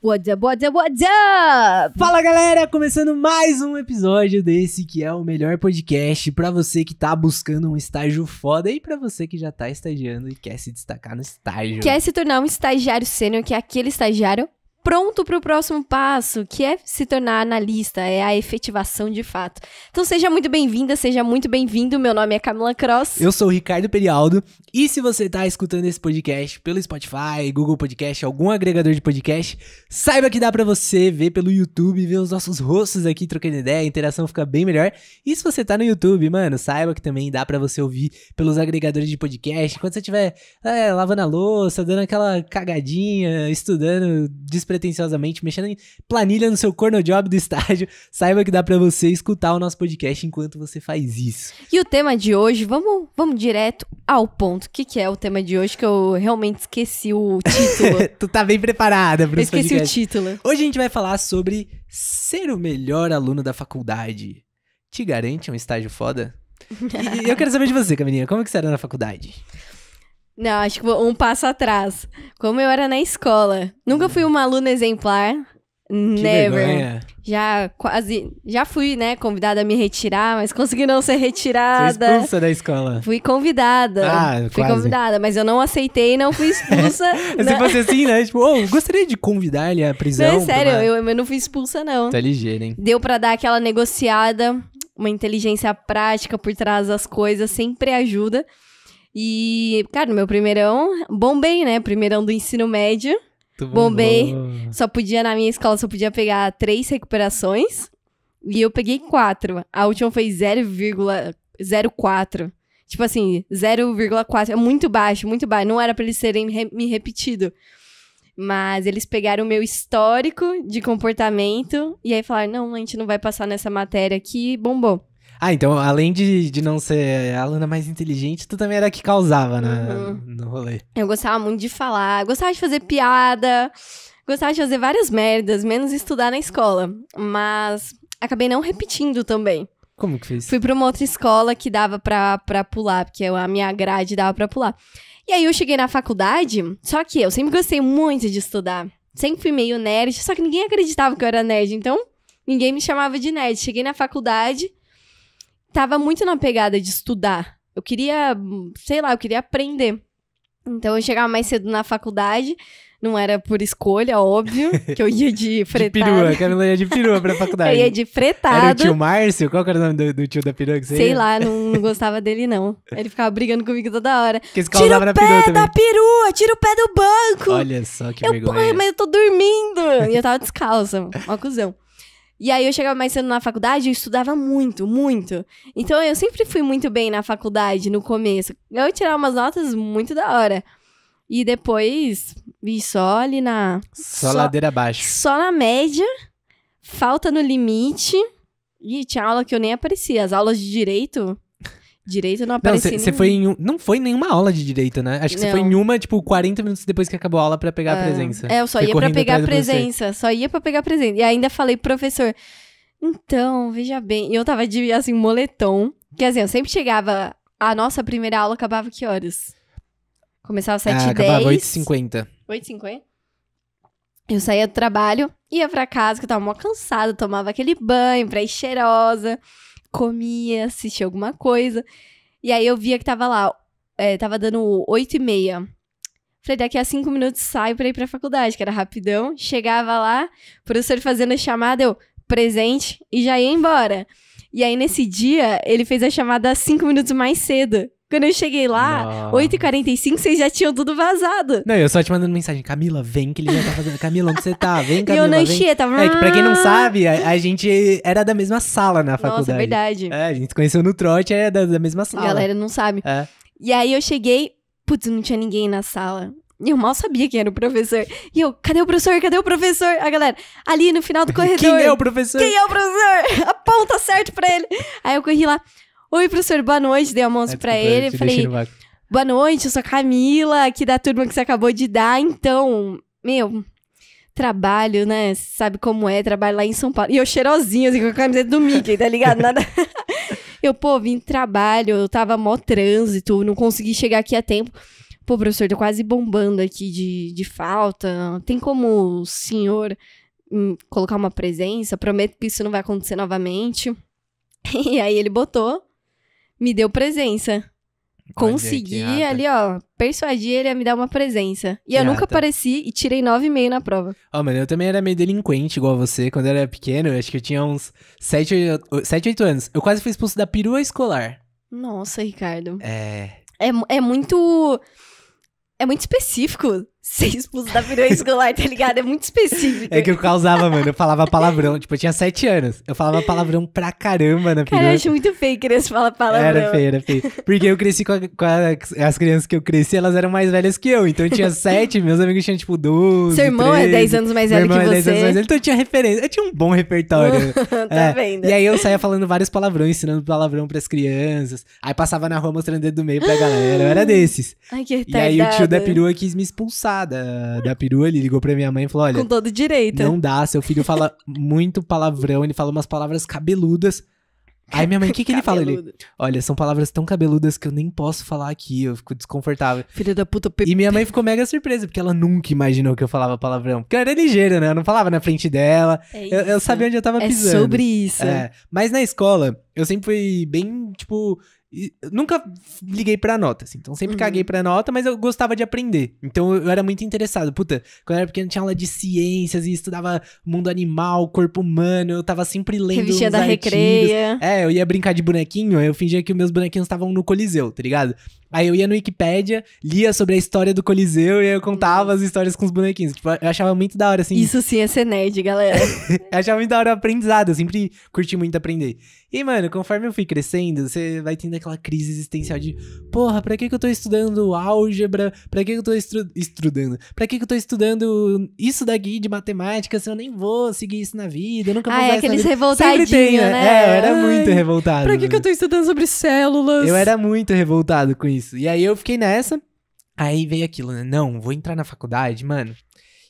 What's up, what's up, what's up? Fala galera, começando mais um episódio desse que é o melhor podcast para você que tá buscando um estágio foda e para você que já tá estagiando e quer se destacar no estágio. Quer se tornar um estagiário sênior, que é aquele estagiário pronto para o próximo passo, que é se tornar analista, é a efetivação de fato. Então seja muito bem-vinda, seja muito bem-vindo. Meu nome é Camila Cross. Eu sou Ricardo Perialdo. E se você está escutando esse podcast pelo Spotify, Google Podcast, algum agregador de podcast, saiba que dá para você ver pelo YouTube, ver os nossos rostos aqui trocando ideia, a interação fica bem melhor. E se você está no YouTube, mano, saiba que também dá para você ouvir pelos agregadores de podcast. Quando você estiver é, lavando a louça, dando aquela cagadinha, estudando, despretensiosamente, mexendo em planilha no seu corno job do estágio, saiba que dá para você escutar o nosso podcast enquanto você faz isso. E o tema de hoje, vamos, vamos direto ao ponto. O que, que é o tema de hoje que eu realmente esqueci o título? tu tá bem preparada para esse Esqueci podcast. o título. Hoje a gente vai falar sobre ser o melhor aluno da faculdade. Te garante um estágio foda? E eu quero saber de você, Camilinha, como que você era na faculdade? Não, acho que um passo atrás. Como eu era na escola. Nunca fui uma aluna exemplar. Never. Já quase. Já fui, né, convidada a me retirar, mas consegui não ser retirada. Foi expulsa da escola. Fui convidada. Ah, fui quase. convidada, mas eu não aceitei e não fui expulsa. Se na... Né? fosse assim, né? Tipo, oh, gostaria de convidar ele à prisão. Não, é sério, uma... eu, eu não fui expulsa, não. Tá ligeiro, hein? Deu pra dar aquela negociada, uma inteligência prática por trás das coisas sempre ajuda. E, cara, no meu primeirão, bombei, né? Primeirão do ensino médio. bombei. Só podia, na minha escola, só podia pegar três recuperações. E eu peguei quatro. A última foi 0,04. Tipo assim, 0,4. É muito baixo, muito baixo. Não era pra eles serem re me repetido. Mas eles pegaram o meu histórico de comportamento e aí falaram: não, a gente não vai passar nessa matéria aqui, bombou. Ah, então, além de, de não ser a aluna mais inteligente, tu também era a que causava na, né, uhum. no rolê. Eu gostava muito de falar, gostava de fazer piada, gostava de fazer várias merdas, menos estudar na escola. Mas acabei não repetindo também. Como que fez? Fui pra uma outra escola que dava pra, pra pular, porque a minha grade dava pra pular. E aí eu cheguei na faculdade, só que eu sempre gostei muito de estudar. Sempre fui meio nerd, só que ninguém acreditava que eu era nerd, então ninguém me chamava de nerd. Cheguei na faculdade, tava muito na pegada de estudar. Eu queria, sei lá, eu queria aprender. Então eu chegava mais cedo na faculdade, não era por escolha, óbvio, que eu ia de fretado. de perua, Camila ia de perua pra faculdade. eu ia de fretado. Era o tio Márcio? Qual era o nome do, do tio da perua que você Sei ia? lá, não, não, gostava dele não. Ele ficava brigando comigo toda hora. Que tira o pé da perua, tira o pé do banco. Olha só que eu, vergonha. Porra, mas eu tô dormindo. E eu tava descalça, uma cuzão. E aí eu chegava mais cedo na faculdade, eu estudava muito, muito. Então eu sempre fui muito bem na faculdade no começo. Eu tirava umas notas muito da hora. E depois vi só ali na. Só, só ladeira abaixo. Só na média, falta no limite. E tinha aula que eu nem aparecia. As aulas de direito, Direito não aparecia Não, você foi em um, Não foi nenhuma aula de direito, né? Acho que você foi em uma, tipo, 40 minutos depois que acabou a aula para pegar ah, a é. presença. É, eu só ia pra pegar a presença. Só ia pra pegar a presença. E ainda falei, professor, então, veja bem. E eu tava de, assim, moletom. Que assim, eu sempre chegava... A nossa primeira aula acabava que horas? Começava às 7h10. Ah, acabava 8h50. 8h50? Eu saía do trabalho, ia pra casa, que eu tava mó cansada, tomava aquele banho pra ir cheirosa comia, assistia alguma coisa. E aí eu via que tava lá, é, tava dando 8 e meia. Falei, daqui a cinco minutos saio pra ir pra faculdade, que era rapidão. Chegava lá, o professor fazendo a chamada, eu presente e já ia embora. E aí, nesse dia, ele fez a chamada cinco minutos mais cedo. Quando eu cheguei lá, 8h45, vocês já tinham tudo vazado. Não, eu só te mandando mensagem. Camila, vem que ele já tá fazendo. Camila, onde você tá? Vem, Camila, E eu não enxeta. Tava É, que pra quem não sabe, a, a gente era da mesma sala na faculdade. Nossa, é verdade. É, a gente se conheceu no trote, era é da, da mesma sala. A galera não sabe. É. E aí eu cheguei, putz, não tinha ninguém na sala. E eu mal sabia quem era o professor. E eu, cadê o professor? Cadê o professor? A galera, ali no final do corredor. Quem é o professor? Quem é o professor? Aponta tá certo pra ele. Aí eu corri lá, Oi, professor, boa noite. Dei a mão para é, pra ele. Falei, boa noite, eu sou a Camila, aqui da turma que você acabou de dar. Então, meu, trabalho, né? Sabe como é, trabalho lá em São Paulo. E eu cheirosinho, assim, com a camiseta do Mickey, tá ligado? Nada. eu, pô, vim trabalho, eu tava mó trânsito, não consegui chegar aqui a tempo. Pô, professor, tô quase bombando aqui de, de falta. Tem como o senhor hum, colocar uma presença? Prometo que isso não vai acontecer novamente. E aí ele botou me deu presença. Consegui ali, ó, persuadir ele a me dar uma presença. E eu nunca apareci e tirei 9,5 na prova. Ó, oh, mano, eu também era meio delinquente igual você. Quando eu era pequeno, eu acho que eu tinha uns 7, 8, 7, 8 anos. Eu quase fui expulso da perua escolar. Nossa, Ricardo. É. É, é muito. É muito específico ser expulso da perua escolar, tá ligado? É muito específico. É que eu causava, mano. Eu falava palavrão. Tipo, eu tinha sete anos. Eu falava palavrão pra caramba na perua. Cara, eu acho muito feio criança falar palavrão. Era feio, era feio. Porque eu cresci com, a, com a, as crianças que eu cresci, elas eram mais velhas que eu. Então eu tinha sete, meus amigos tinham, tipo, 12. Seu irmão 13, é 10 anos mais velho que é você. É 10 anos mais velho. Então eu tinha referência. Eu tinha um bom repertório. tá é. vendo? E aí eu saía falando vários palavrões, ensinando palavrão pras crianças. Aí passava na rua mostrando o dedo do meio pra galera. Eu era desses. Ai, que retardado. E aí o tio da perua quis me expulsar da, da perua, ele ligou pra minha mãe e falou: olha. Com todo direito. Não dá, seu filho fala muito palavrão, ele fala umas palavras cabeludas. Aí minha mãe, o que, que ele fala? Ele, olha, são palavras tão cabeludas que eu nem posso falar aqui, eu fico desconfortável. Filha da puta. Pe... E minha mãe ficou mega surpresa, porque ela nunca imaginou que eu falava palavrão. Porque eu era ligeira, né? Eu não falava na frente dela. É eu, eu, sabia onde eu tava é pisando. É sobre isso. É. Mas na escola, eu sempre fui bem, tipo, nunca liguei pra nota, assim. Então sempre uhum. caguei pra nota, mas eu gostava de aprender. Então eu era muito interessado. Puta, quando eu era pequeno tinha aula de ciências e estudava mundo animal, corpo humano. Eu tava sempre lendo. vestia da artigos. recreia. É, eu ia brincar de bonequinho, eu fingia que meus bonequinhos estavam no Coliseu, tá ligado? Aí eu ia no Wikipedia, lia sobre a história do Coliseu e eu contava as histórias com os bonequinhos. Tipo, eu achava muito da hora, assim. Isso sim é ser nerd, galera. eu achava muito da hora o aprendizado. Eu sempre curti muito aprender. E, mano, conforme eu fui crescendo, você vai tendo aquela crise existencial de, porra, pra que, que eu tô estudando álgebra? Pra que, que eu tô estru estudando? Pra que, que eu tô estudando isso daqui de matemática se eu nem vou seguir isso na vida? Eu nunca vou ah, é aqueles revoltadinhos, né? né? É, eu era muito revoltado. Pra que, mano. que eu tô estudando sobre células? Eu era muito revoltado com isso. E aí eu fiquei nessa. Aí veio aquilo, né? Não, vou entrar na faculdade, mano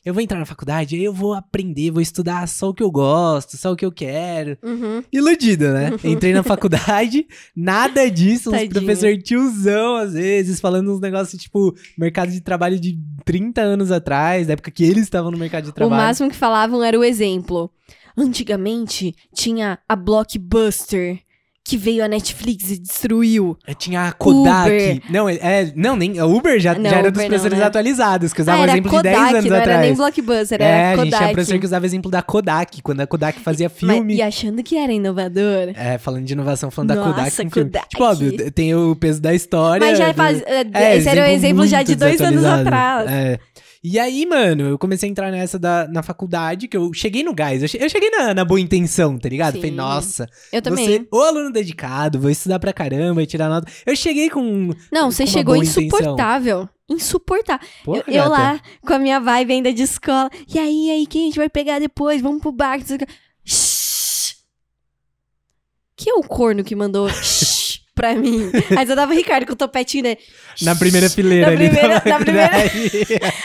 eu vou entrar na faculdade, aí eu vou aprender, vou estudar só o que eu gosto, só o que eu quero. Uhum. né? Uhum. Entrei na faculdade, nada disso, uns professor tiozão, às vezes, falando uns negócios tipo mercado de trabalho de 30 anos atrás, da época que eles estavam no mercado de trabalho. O máximo que falavam era o exemplo. Antigamente tinha a Blockbuster que veio a Netflix e destruiu. É, tinha a Kodak. Uber. Não, é, é não, nem. A Uber já, não, já era dos processores né? atualizados, que usava ah, exemplo Kodak, de 10 anos não atrás. Era nem Blockbuster, era é, Kodak. A gente tinha processor que usava exemplo da Kodak, quando a Kodak fazia filme. Mas, e achando que era inovador. É, falando de inovação, falando Nossa, da Kodak. Nossa, Kodak. Tipo, óbvio, tem o peso da história. Mas já do... faz, é, é Esse era o exemplo já de dois anos atrás. É. E aí, mano, eu comecei a entrar nessa da, na faculdade, que eu cheguei no gás. Eu cheguei, eu cheguei na, na, boa intenção, tá ligado? Sim. Falei, nossa. Eu também. Você, ô, aluno dedicado, vou estudar pra caramba e tirar nota. Eu cheguei com. Não, você chegou insuportável. Intenção insuportável. Porra, eu, eu lá, com a minha vibe ainda de escola. E aí, aí, quem a gente vai pegar depois? Vamos pro bar. Que é o corno que mandou. pra mim. Aí só tava o Ricardo com o topetinho, né? Na primeira fileira na primeira, ali. Na primeira.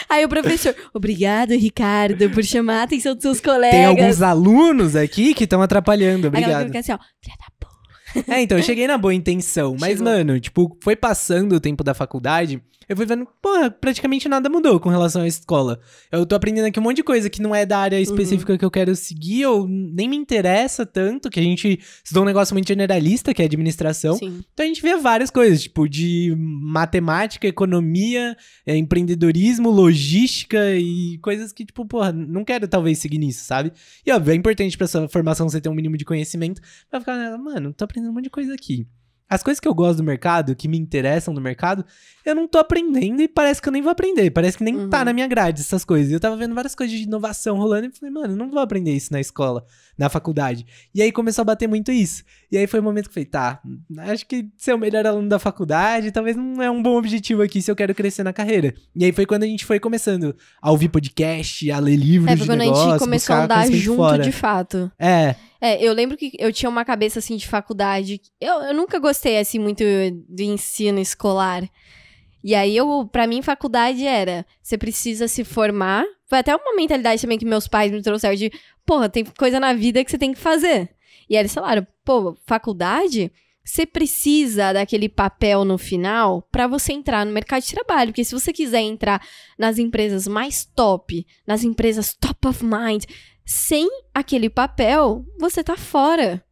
Aí o professor, obrigado, Ricardo, por chamar a atenção dos seus colegas. Tem alguns alunos aqui que estão atrapalhando, obrigado. Aí ela fica assim, ó, filha da É, então, eu cheguei na boa intenção. Mas, Chegou. mano, tipo, foi passando o tempo da faculdade, eu fui vendo, porra, praticamente nada mudou com relação à escola. Eu tô aprendendo aqui um monte de coisa que não é da área uhum. específica uhum. que eu quero seguir, ou nem me interessa tanto, que a gente estudou um negócio muito generalista, que é administração. Sim. Então a gente vê várias coisas, tipo, de matemática, economia, é, empreendedorismo, logística e coisas que, tipo, porra, não quero talvez seguir nisso, sabe? E, óbvio, é importante pra sua formação você ter um mínimo de conhecimento, pra ficar, mano, tô aprendendo aprendendo um monte de coisa aqui. As coisas que eu gosto do mercado, que me interessam do mercado, eu não tô aprendendo e parece que eu nem vou aprender. Parece que nem tá uhum. tá na minha grade essas coisas. Eu tava vendo várias coisas de inovação rolando e falei, mano, eu não vou aprender isso na escola, na faculdade. E aí começou a bater muito isso. E aí foi o um momento que eu falei, tá, acho que ser o melhor aluno da faculdade talvez não é um bom objetivo aqui se eu quero crescer na carreira. E aí foi quando a gente foi começando a ouvir podcast, a ler livros é, de negócio, a gente começou a andar junto fora. de fato. É. É, eu lembro que eu tinha uma cabeça assim de faculdade. Eu, eu nunca gostei assim muito do ensino escolar. E aí eu, para mim, faculdade era, você precisa se formar. Foi até uma mentalidade também que meus pais me trouxeram de, porra, tem coisa na vida que você tem que fazer. E aí eles falaram, pô, faculdade, você precisa daquele papel no final para você entrar no mercado de trabalho, porque se você quiser entrar nas empresas mais top, nas empresas top of mind, sem aquele papel, você tá fora.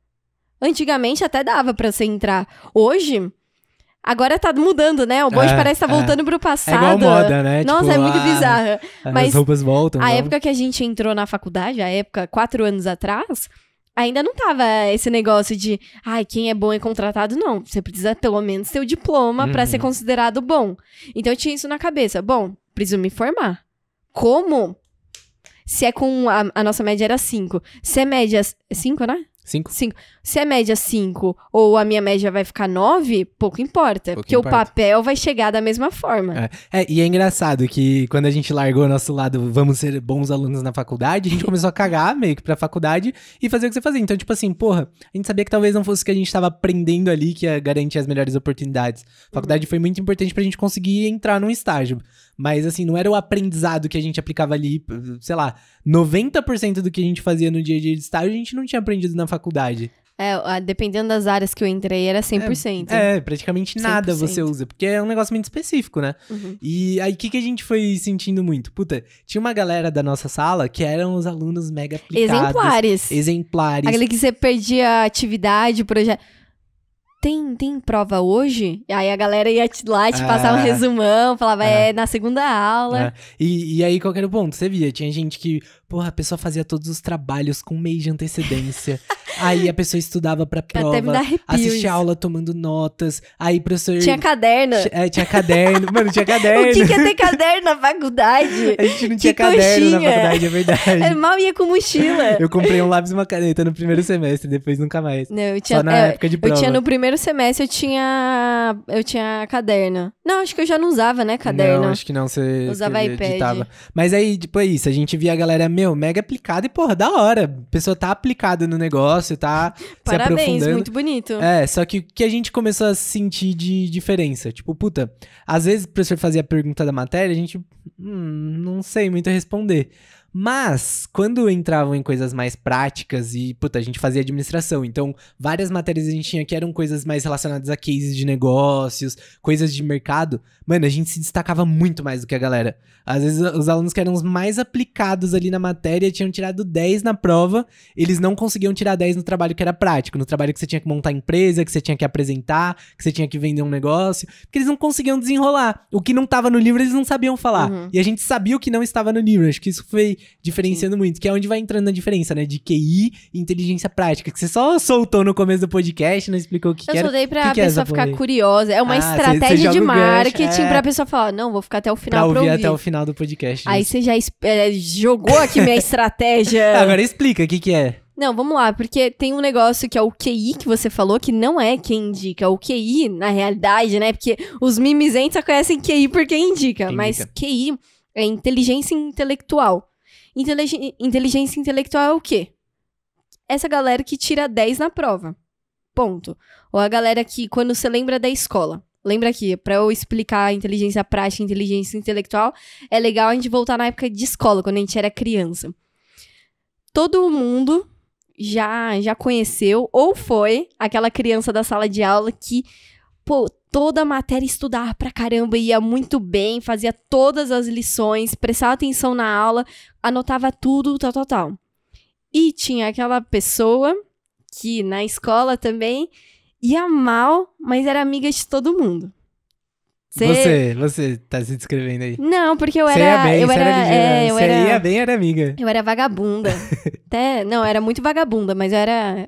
Antigamente até dava para você entrar. Hoje, Agora tá mudando, né? O bonde é, parece tá é. voltando é. pro passado. É igual moda, né? Nossa, é tipo, é muito a... Ah, bizarro. Mas As roupas voltam. A não. Né? época que a gente entrou na faculdade, a época quatro anos atrás, ainda não tava esse negócio de, ai, quem é bom é contratado. Não, você precisa pelo menos ter o diploma uhum. para ser considerado bom. Então eu tinha isso na cabeça. Bom, preciso me formar. Como se é com. A, a nossa média era 5. Se é média. 5, né? 5? Se é média 5 ou a minha média vai ficar 9, pouco importa. Pouco porque importa. o papel vai chegar da mesma forma. É. é. e é engraçado que quando a gente largou o nosso lado, vamos ser bons alunos na faculdade, a gente começou a cagar meio que pra faculdade e fazer o que você fazia. Então, tipo assim, porra, a gente sabia que talvez não fosse o que a gente tava aprendendo ali que ia garantir as melhores oportunidades. A faculdade uhum. foi muito importante pra gente conseguir entrar num estágio. Mas assim, não era o aprendizado que a gente aplicava ali, sei lá, 90% do que a gente fazia no dia a dia de estágio a gente não tinha aprendido na faculdade. É, dependendo das áreas que eu entrei, era 100%. É, é praticamente nada 100%. você usa, porque é um negócio muito específico, né? Uhum. E aí, o que, que a gente foi sentindo muito? Puta, tinha uma galera da nossa sala que eram os alunos mega aplicados. Exemplares. Exemplares. Aquele que você perdia atividade, projeto tem, tem prova hoje? E aí a galera ia lá te ah, passar um ah. resumão, falava, ah, é na segunda aula. Ah, e, e aí qual era o ponto? Você via, tinha gente que Porra, a pessoa fazia todos os trabalhos com um mês de antecedência. aí a pessoa estudava pra prova, assistia a aula tomando notas. Aí o professor. Tinha caderno. É, tinha caderno. Mano, tinha caderno. o que, que é ter caderno na faculdade? A gente não tinha caderno na faculdade, é verdade. Eu mal ia com mochila. eu comprei um lápis e uma caneta no primeiro semestre, depois nunca mais. Não, eu tinha, Só na eu, é, época de prova. Eu tinha no primeiro semestre, eu tinha. Eu tinha caderno. Não, acho que eu já não usava, né, caderno? Não, acho que não, você usava iPad. Editava. Mas aí, tipo, é isso, a gente via a galera, meu, mega aplicada e, porra, da hora. A pessoa tá aplicada no negócio, tá Parabéns, se aprofundando. muito bonito. É, só que o que a gente começou a sentir de diferença? Tipo, puta, às vezes o professor fazia a pergunta da matéria, a gente, hum, não sei muito responder. Mas, quando entravam em coisas mais práticas e, puta, a gente fazia administração. Então, várias matérias a gente tinha que eram coisas mais relacionadas a cases de negócios, coisas de mercado. Mano, a gente se destacava muito mais do que a galera. Às vezes, os alunos que eram os mais aplicados ali na matéria tinham tirado 10 na prova, eles não conseguiam tirar 10 no trabalho que era prático, no trabalho que você tinha que montar empresa, que você tinha que apresentar, que você tinha que vender um negócio, porque eles não conseguiam desenrolar. O que não estava no livro, eles não sabiam falar. Uhum. E a gente sabia o que não estava no livro. Acho que isso foi diferenciando Sim. muito, que é onde vai entrando a diferença, né? De QI e inteligência prática, que você só soltou no começo do podcast, não explicou o que, eu que era. Eu soltei pra que a é pessoa ficar curiosa. É uma ah, estratégia cê, cê de marketing é... pra pessoa falar, não, vou ficar até o final pra ouvir. Pra ouvir até o final do podcast. Aí você já é, jogou aqui minha estratégia. Ah, agora explica, o que que é? Não, vamos lá, porque tem um negócio que é o QI que você falou, que não é quem indica. É o QI, na realidade, né? Porque os mimizentes só conhecem QI porque indica, quem mas indica. QI é inteligência intelectual inteligência intelectual é o quê? Essa galera que tira 10 na prova. Ponto. Ou a galera que, quando você lembra da escola. Lembra aqui, para eu explicar a inteligência prática e inteligência intelectual, é legal a gente voltar na época de escola, quando a gente era criança. Todo mundo já já conheceu ou foi aquela criança da sala de aula que, pô, toda a matéria, estudar pra caramba, ia muito bem, fazia todas as lições, prestava atenção na aula, anotava tudo, tal, tal, tal. E tinha aquela pessoa que na escola também ia mal, mas era amiga de todo mundo. Cê... Você, você tá se descrevendo aí. Não, porque eu era. Você ia bem, eu era, era, é, eu era, ia bem, era amiga. Eu era vagabunda. Até, não, era muito vagabunda, mas eu era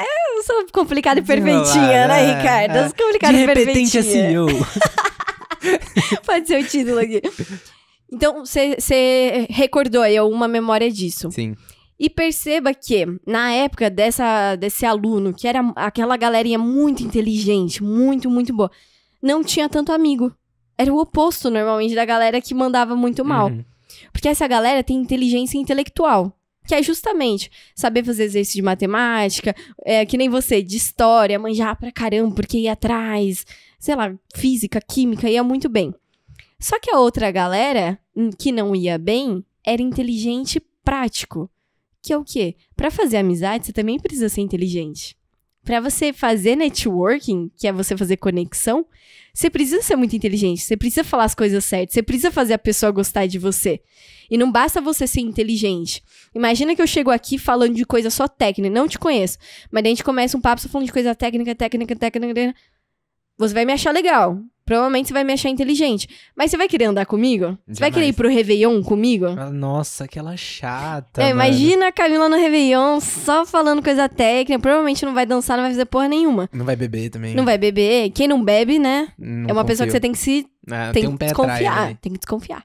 é, eu sou complicada e perfeitinha, né, né, Ricardo? Eu sou é. complicada e perfeitinha. É De repente, assim, Pode ser o título aqui. Então, você recordou aí uma memória disso. Sim. E perceba que, na época dessa, desse aluno, que era aquela galerinha muito inteligente, muito, muito boa, não tinha tanto amigo. Era o oposto, normalmente, da galera que mandava muito mal. Uhum. Porque essa galera tem inteligência intelectual que é justamente saber fazer exercício de matemática, é, que nem você, de história, manjar pra caramba, porque ia atrás, sei lá, física, química, ia muito bem. Só que a outra galera, hum, que não ia bem, era inteligente prático. Que é o quê? Para fazer amizade, você também precisa ser inteligente. Para você fazer networking, que é você fazer conexão, você precisa ser muito inteligente, você precisa falar as coisas certas, você precisa fazer a pessoa gostar de você. E não basta você ser inteligente. Imagina que eu chego aqui falando de coisa só técnica, não te conheço. Mas daí a gente começa um papo só falando de coisa técnica, técnica, técnica. técnica. Você vai me achar legal. Provavelmente você vai me achar inteligente. Mas você vai querer andar comigo? Jamais. Você vai querer ir pro Réveillon comigo? Ah, nossa, aquela chata. É, imagina a Camila no Réveillon só falando coisa técnica. Provavelmente não vai dançar, não vai fazer porra nenhuma. Não vai beber também. Não vai beber. Quem não bebe, né? Não é uma confio. pessoa que você tem que se. Ah, tem, tem um que desconfiar. Atrás, né? Tem que desconfiar.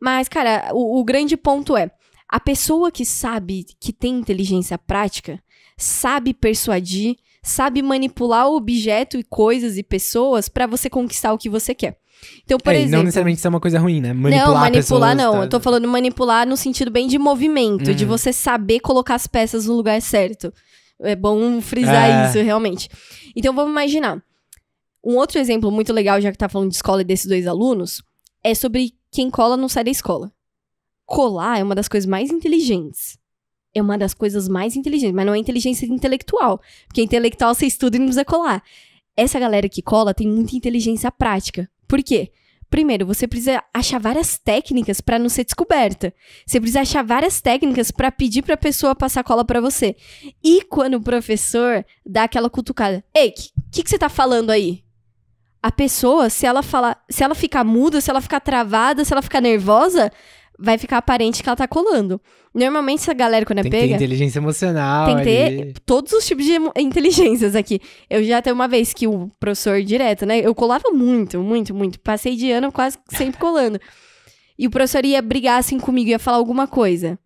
Mas, cara, o, o grande ponto é: a pessoa que sabe, que tem inteligência prática, sabe persuadir sabe manipular objeto e coisas e pessoas para você conquistar o que você quer. Então, por é, exemplo. Não necessariamente isso é uma coisa ruim, né? Manipular não, manipular pessoas, não. Tá... Eu tô falando manipular no sentido bem de movimento, de uhum. você saber colocar as peças no lugar certo. É bom frisar é. isso, realmente. Então, vamos imaginar. Um outro exemplo muito legal, já que tá falando de escola e desses dois alunos, é sobre quem cola não sai da escola. Colar é uma das coisas mais inteligentes é uma das coisas mais inteligentes, mas não é inteligência intelectual, porque intelectual você estuda e não precisa colar. Essa galera que cola tem muita inteligência prática. Por quê? Primeiro, você precisa achar várias técnicas para não ser descoberta. Você precisa achar várias técnicas para pedir para a pessoa passar cola para você. E quando o professor dá aquela cutucada, ei, o que, que, que você tá falando aí? A pessoa, se ela falar, se ela ficar muda, se ela ficar travada, se ela ficar nervosa, vai ficar aparente que ela tá colando. Normalmente essa galera quando é tem é pega... Tem inteligência emocional Tem que ter todos os tipos de inteligências aqui. Eu já até uma vez que o professor direto, né? Eu colava muito, muito, muito. Passei de ano quase sempre colando. e o professor ia brigar assim comigo, ia falar alguma coisa.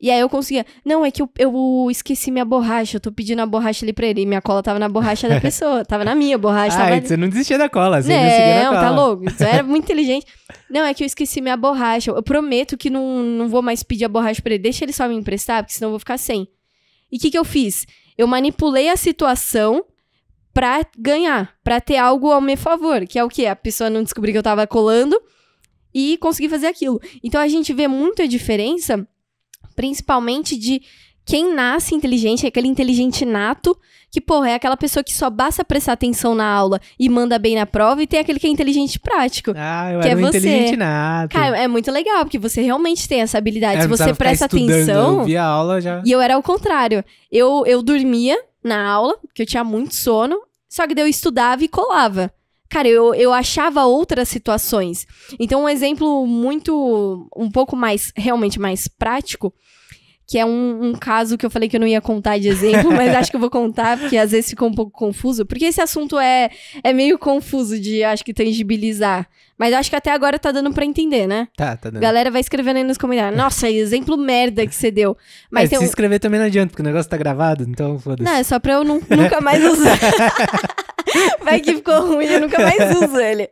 E aí eu conseguia. Não, é que eu, eu esqueci minha borracha. Eu tô pedindo a borracha ali pra ele. E minha cola tava na borracha da pessoa. Tava na minha borracha. Ah, você não desistia da cola. Você não, não tá cola. tá louco. Você era muito inteligente. Não, é que eu esqueci minha borracha. Eu prometo que não, não vou mais pedir a borracha pra ele. Deixa ele só me emprestar, porque senão eu vou ficar sem. E o que, que eu fiz? Eu manipulei a situação pra ganhar. Pra ter algo ao meu favor. Que é o quê? A pessoa não descobrir que eu tava colando e conseguir fazer aquilo. Então a gente vê muito a diferença principalmente de quem nasce inteligente, é aquele inteligente nato, que, porra, é aquela pessoa que só basta prestar atenção na aula e manda bem na prova, e tem aquele que é inteligente prático. Ah, eu que era é um você. inteligente nato. Cara, é muito legal, porque você realmente tem essa habilidade. É, Se você presta atenção. Eu via a aula já. E eu era o contrário. Eu, eu dormia na aula, porque eu tinha muito sono, só que daí eu estudava e colava cara, eu, eu achava outras situações. Então, um exemplo muito. um pouco mais. realmente mais prático. Que é um, um caso que eu falei que eu não ia contar de exemplo, mas acho que eu vou contar, porque às vezes ficou um pouco confuso. Porque esse assunto é, é meio confuso de, acho que, tangibilizar. Mas acho que até agora tá dando para entender, né? Tá, tá dando. Galera vai escrevendo aí nos comentários. Nossa, é exemplo merda que você deu. Mas é, tem se um... escrever também não adianta, porque o negócio tá gravado, então foda-se. Não, é só pra eu nunca mais usar. Vai que ficou ruim, eu nunca mais uso ele.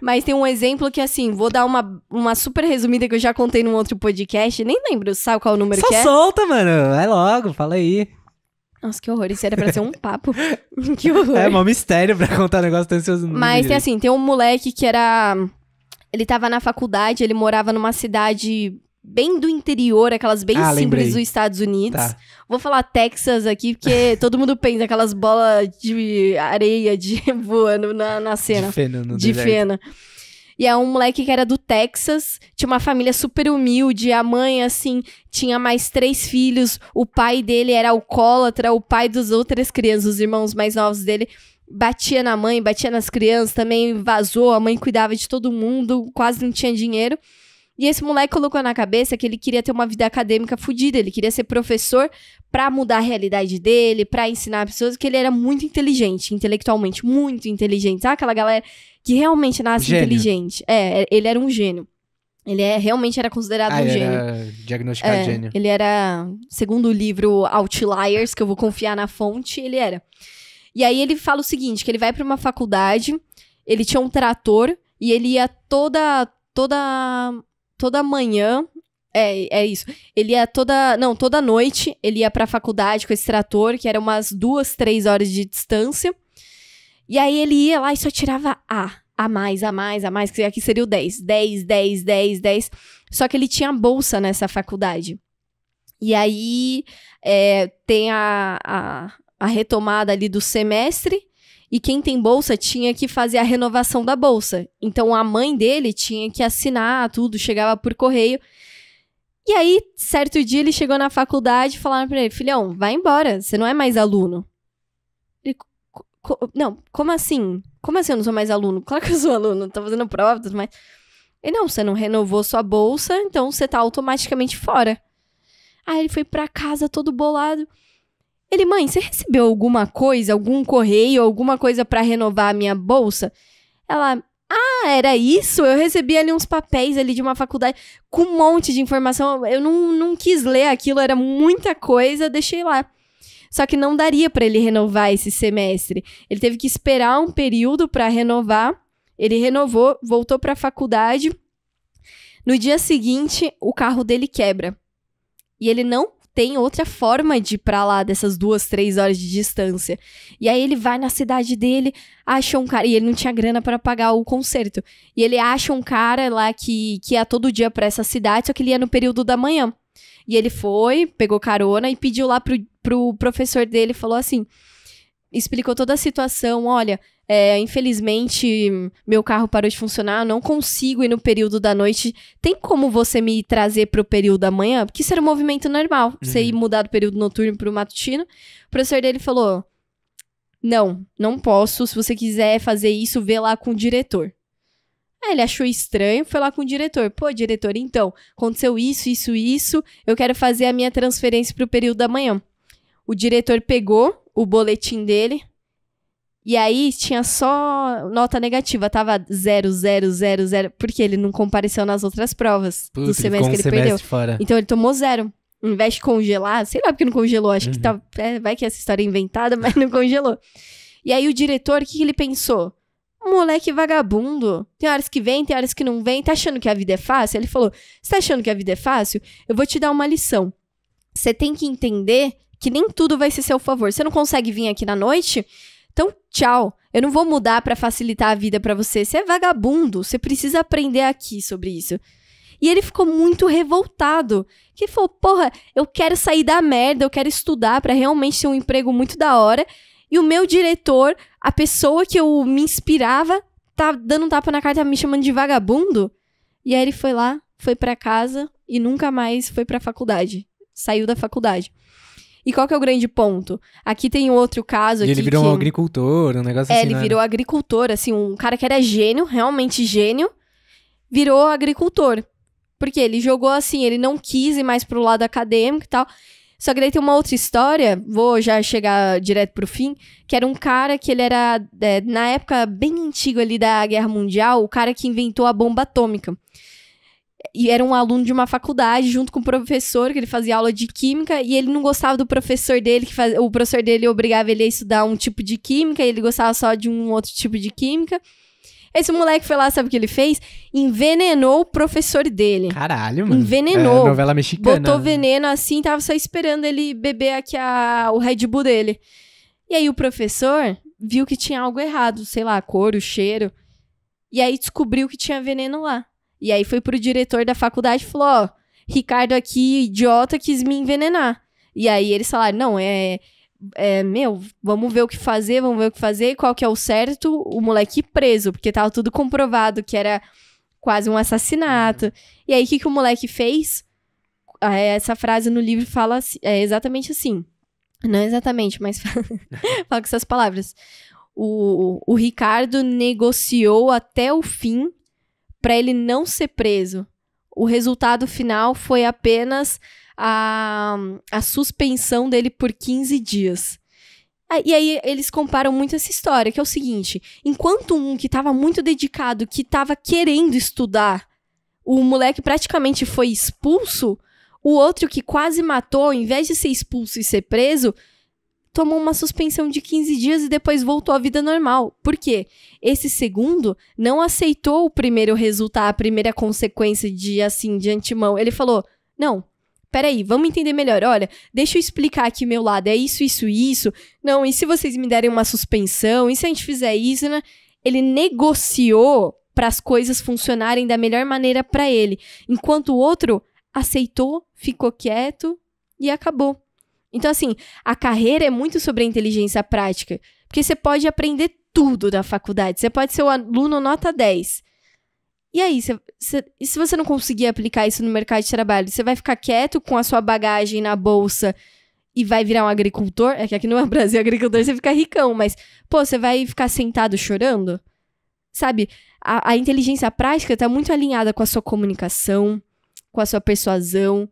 Mas tem um exemplo que, assim, vou dar uma, uma super resumida que eu já contei num outro podcast. Nem lembro, sabe qual o número Só que é? Só solta, mano. Vai logo, fala aí. Nossa, que horror. Isso era pra ser um papo. que horror. É um mistério pra contar um negócio tão seus Mas tem assim, tem um moleque que era... Ele tava na faculdade, ele morava numa cidade bem do interior, aquelas bem ah, simples lembrei. dos Estados Unidos. Tá. Vou falar Texas aqui, porque todo mundo pensa aquelas bolas de areia de voando na, na cena. De fena. No de fena. E é um moleque que era do Texas, tinha uma família super humilde, a mãe, assim, tinha mais três filhos, o pai dele era alcoólatra, o pai dos outras crianças, os irmãos mais novos dele, batia na mãe, batia nas crianças, também vazou, a mãe cuidava de todo mundo, quase não tinha dinheiro. E esse moleque colocou na cabeça que ele queria ter uma vida acadêmica fodida, ele queria ser professor para mudar a realidade dele, para ensinar pessoas que ele era muito inteligente, intelectualmente, muito inteligente. Sabe aquela galera que realmente nasce gênio. inteligente? É, ele era um gênio. Ele é, realmente era considerado ah, um gênio. Era diagnosticado é, gênio. Ele era, segundo o livro Outliers, que eu vou confiar na fonte, ele era. E aí ele fala o seguinte, que ele vai para uma faculdade, ele tinha um trator e ele ia toda toda toda manhã. É, é isso. Ele ia toda. Não, toda noite ele ia pra faculdade com esse trator, que era umas duas, três horas de distância. E aí ele ia lá e só tirava A. A mais, a mais, a mais, que aqui seria o 10. 10, 10, 10, 10. Só que ele tinha bolsa nessa faculdade. E aí é, tem a, a, a retomada ali do semestre. E quem tem bolsa tinha que fazer a renovação da bolsa. Então a mãe dele tinha que assinar tudo, chegava por correio. E aí, certo dia, ele chegou na faculdade e falaram pra ele: Filhão, vai embora, você não é mais aluno. Ele, co não, como assim? Como assim eu não sou mais aluno? Claro que eu sou aluno, tô fazendo prova e tudo mais. Ele, não, você não renovou sua bolsa, então você tá automaticamente fora. Aí ele foi pra casa todo bolado. Ele, mãe, você recebeu alguma coisa, algum correio, alguma coisa para renovar a minha bolsa? Ela, ah, era isso? Eu recebi ali uns papéis ali de uma faculdade com um monte de informação. Eu não, não quis ler aquilo, era muita coisa, deixei lá. Só que não daria para ele renovar esse semestre. Ele teve que esperar um período para renovar. Ele renovou, voltou para a faculdade. No dia seguinte, o carro dele quebra. E ele não tem outra forma de ir pra lá dessas duas, três horas de distância. E aí ele vai na cidade dele, acha um cara. E ele não tinha grana para pagar o concerto. E ele acha um cara lá que, que ia todo dia pra essa cidade, só que ele ia no período da manhã. E ele foi, pegou carona e pediu lá pro, pro professor dele, falou assim: explicou toda a situação, olha é, infelizmente, meu carro parou de funcionar, não consigo ir no período da noite. Tem como você me trazer pro período da manhã? Porque isso era um movimento normal, uhum. você ir uhum. mudar do período noturno pro matutino. O professor dele falou: Não, não posso. Se você quiser fazer isso, vê lá com o diretor. Aí ele achou estranho, foi lá com o diretor. Pô, diretor, então, aconteceu isso, isso, isso. Eu quero fazer a minha transferência pro período da manhã. O diretor pegou o boletim dele, e aí tinha só nota negativa, tava 0, 0, 0, 0, porque ele não compareceu nas outras provas Puta, do semestre que ele perdeu. Fora. Então ele tomou zero. Ao invés de congelar, sei lá porque não congelou, acho uhum. que tá, é, vai que essa história é inventada, mas não congelou. E aí o diretor, o que, que ele pensou? moleque vagabundo. Tem horas que vem, tem horas que não vem. Tá achando que a vida é fácil? Ele falou: Você tá achando que a vida é fácil? Eu vou te dar uma lição. Você tem que entender que nem tudo vai ser seu favor. Você não consegue vir aqui na noite? Então, tchau. Eu não vou mudar para facilitar a vida para você. Você é vagabundo, você precisa aprender aqui sobre isso. E ele ficou muito revoltado. Que falou: "Porra, eu quero sair da merda, eu quero estudar para realmente ter um emprego muito da hora". E o meu diretor, a pessoa que eu me inspirava, tá dando um tapa na cara, tá me chamando de vagabundo. E aí ele foi lá, foi para casa e nunca mais foi para faculdade. Saiu da faculdade. E qual que é o grande ponto? Aqui tem outro caso. E ele virou que... um agricultor, um negócio é, assim. É, ele né? virou agricultor, assim, um cara que era gênio, realmente gênio, virou agricultor. Porque ele jogou assim, ele não quis ir mais pro lado acadêmico e tal. Só que daí tem uma outra história, vou já chegar direto pro fim, que era um cara que ele era, é, na época bem antiga ali da Guerra Mundial, o cara que inventou a bomba atômica e era um aluno de uma faculdade junto com o um professor, que ele fazia aula de química, e ele não gostava do professor dele, que faz... o professor dele obrigava ele a estudar um tipo de química, e ele gostava só de um outro tipo de química. Esse moleque foi lá, sabe o que ele fez? Envenenou o professor dele. Caralho, mano. Envenenou. É, novela mexicana. Botou veneno assim, tava só esperando ele beber aqui a, o Red Bull dele. E aí o professor viu que tinha algo errado, sei lá, a cor, o cheiro. E aí descobriu que tinha veneno lá. E aí foi pro diretor da faculdade e falou: Ó, Ricardo aqui, idiota, quis me envenenar. E aí eles falaram: não, é. É, meu, vamos ver o que fazer, vamos ver o que fazer, qual que é o certo, o moleque preso, porque tava tudo comprovado que era quase um assassinato. E aí, o que, que o moleque fez? Ah, é, essa frase no livro fala é exatamente assim. Não exatamente, mas fala, com essas palavras. O, o Ricardo negociou até o fim para ele não ser preso. O resultado final foi apenas a, a suspensão dele por 15 dias. E aí eles comparam muito essa história, que é o seguinte: enquanto um que estava muito dedicado, que estava querendo estudar, o moleque praticamente foi expulso, o outro que quase matou, em vez de ser expulso e ser preso, tomou uma suspensão de 15 dias e depois voltou à vida normal. Por quê? Esse segundo não aceitou o primeiro resultado, a primeira consequência de assim, de antemão. Ele falou: "Não, Peraí, vamos entender melhor. Olha, deixa eu explicar aqui meu lado. É isso, isso, isso. Não, e se vocês me derem uma suspensão? E se a gente fizer isso, né? Ele negociou para as coisas funcionarem da melhor maneira para ele, enquanto o outro aceitou, ficou quieto e acabou. Então, assim, a carreira é muito sobre a inteligência prática, porque você pode aprender tudo da faculdade, você pode ser o aluno nota 10. E aí, e se você não conseguir aplicar isso no mercado de trabalho, você vai ficar quieto com a sua bagagem na bolsa e vai virar um agricultor? É que aqui no Brasil, agricultor, você fica ricão, mas, pô, você vai ficar sentado chorando? Sabe, a, a inteligência prática está muito alinhada com a sua comunicação, com a sua persuasão,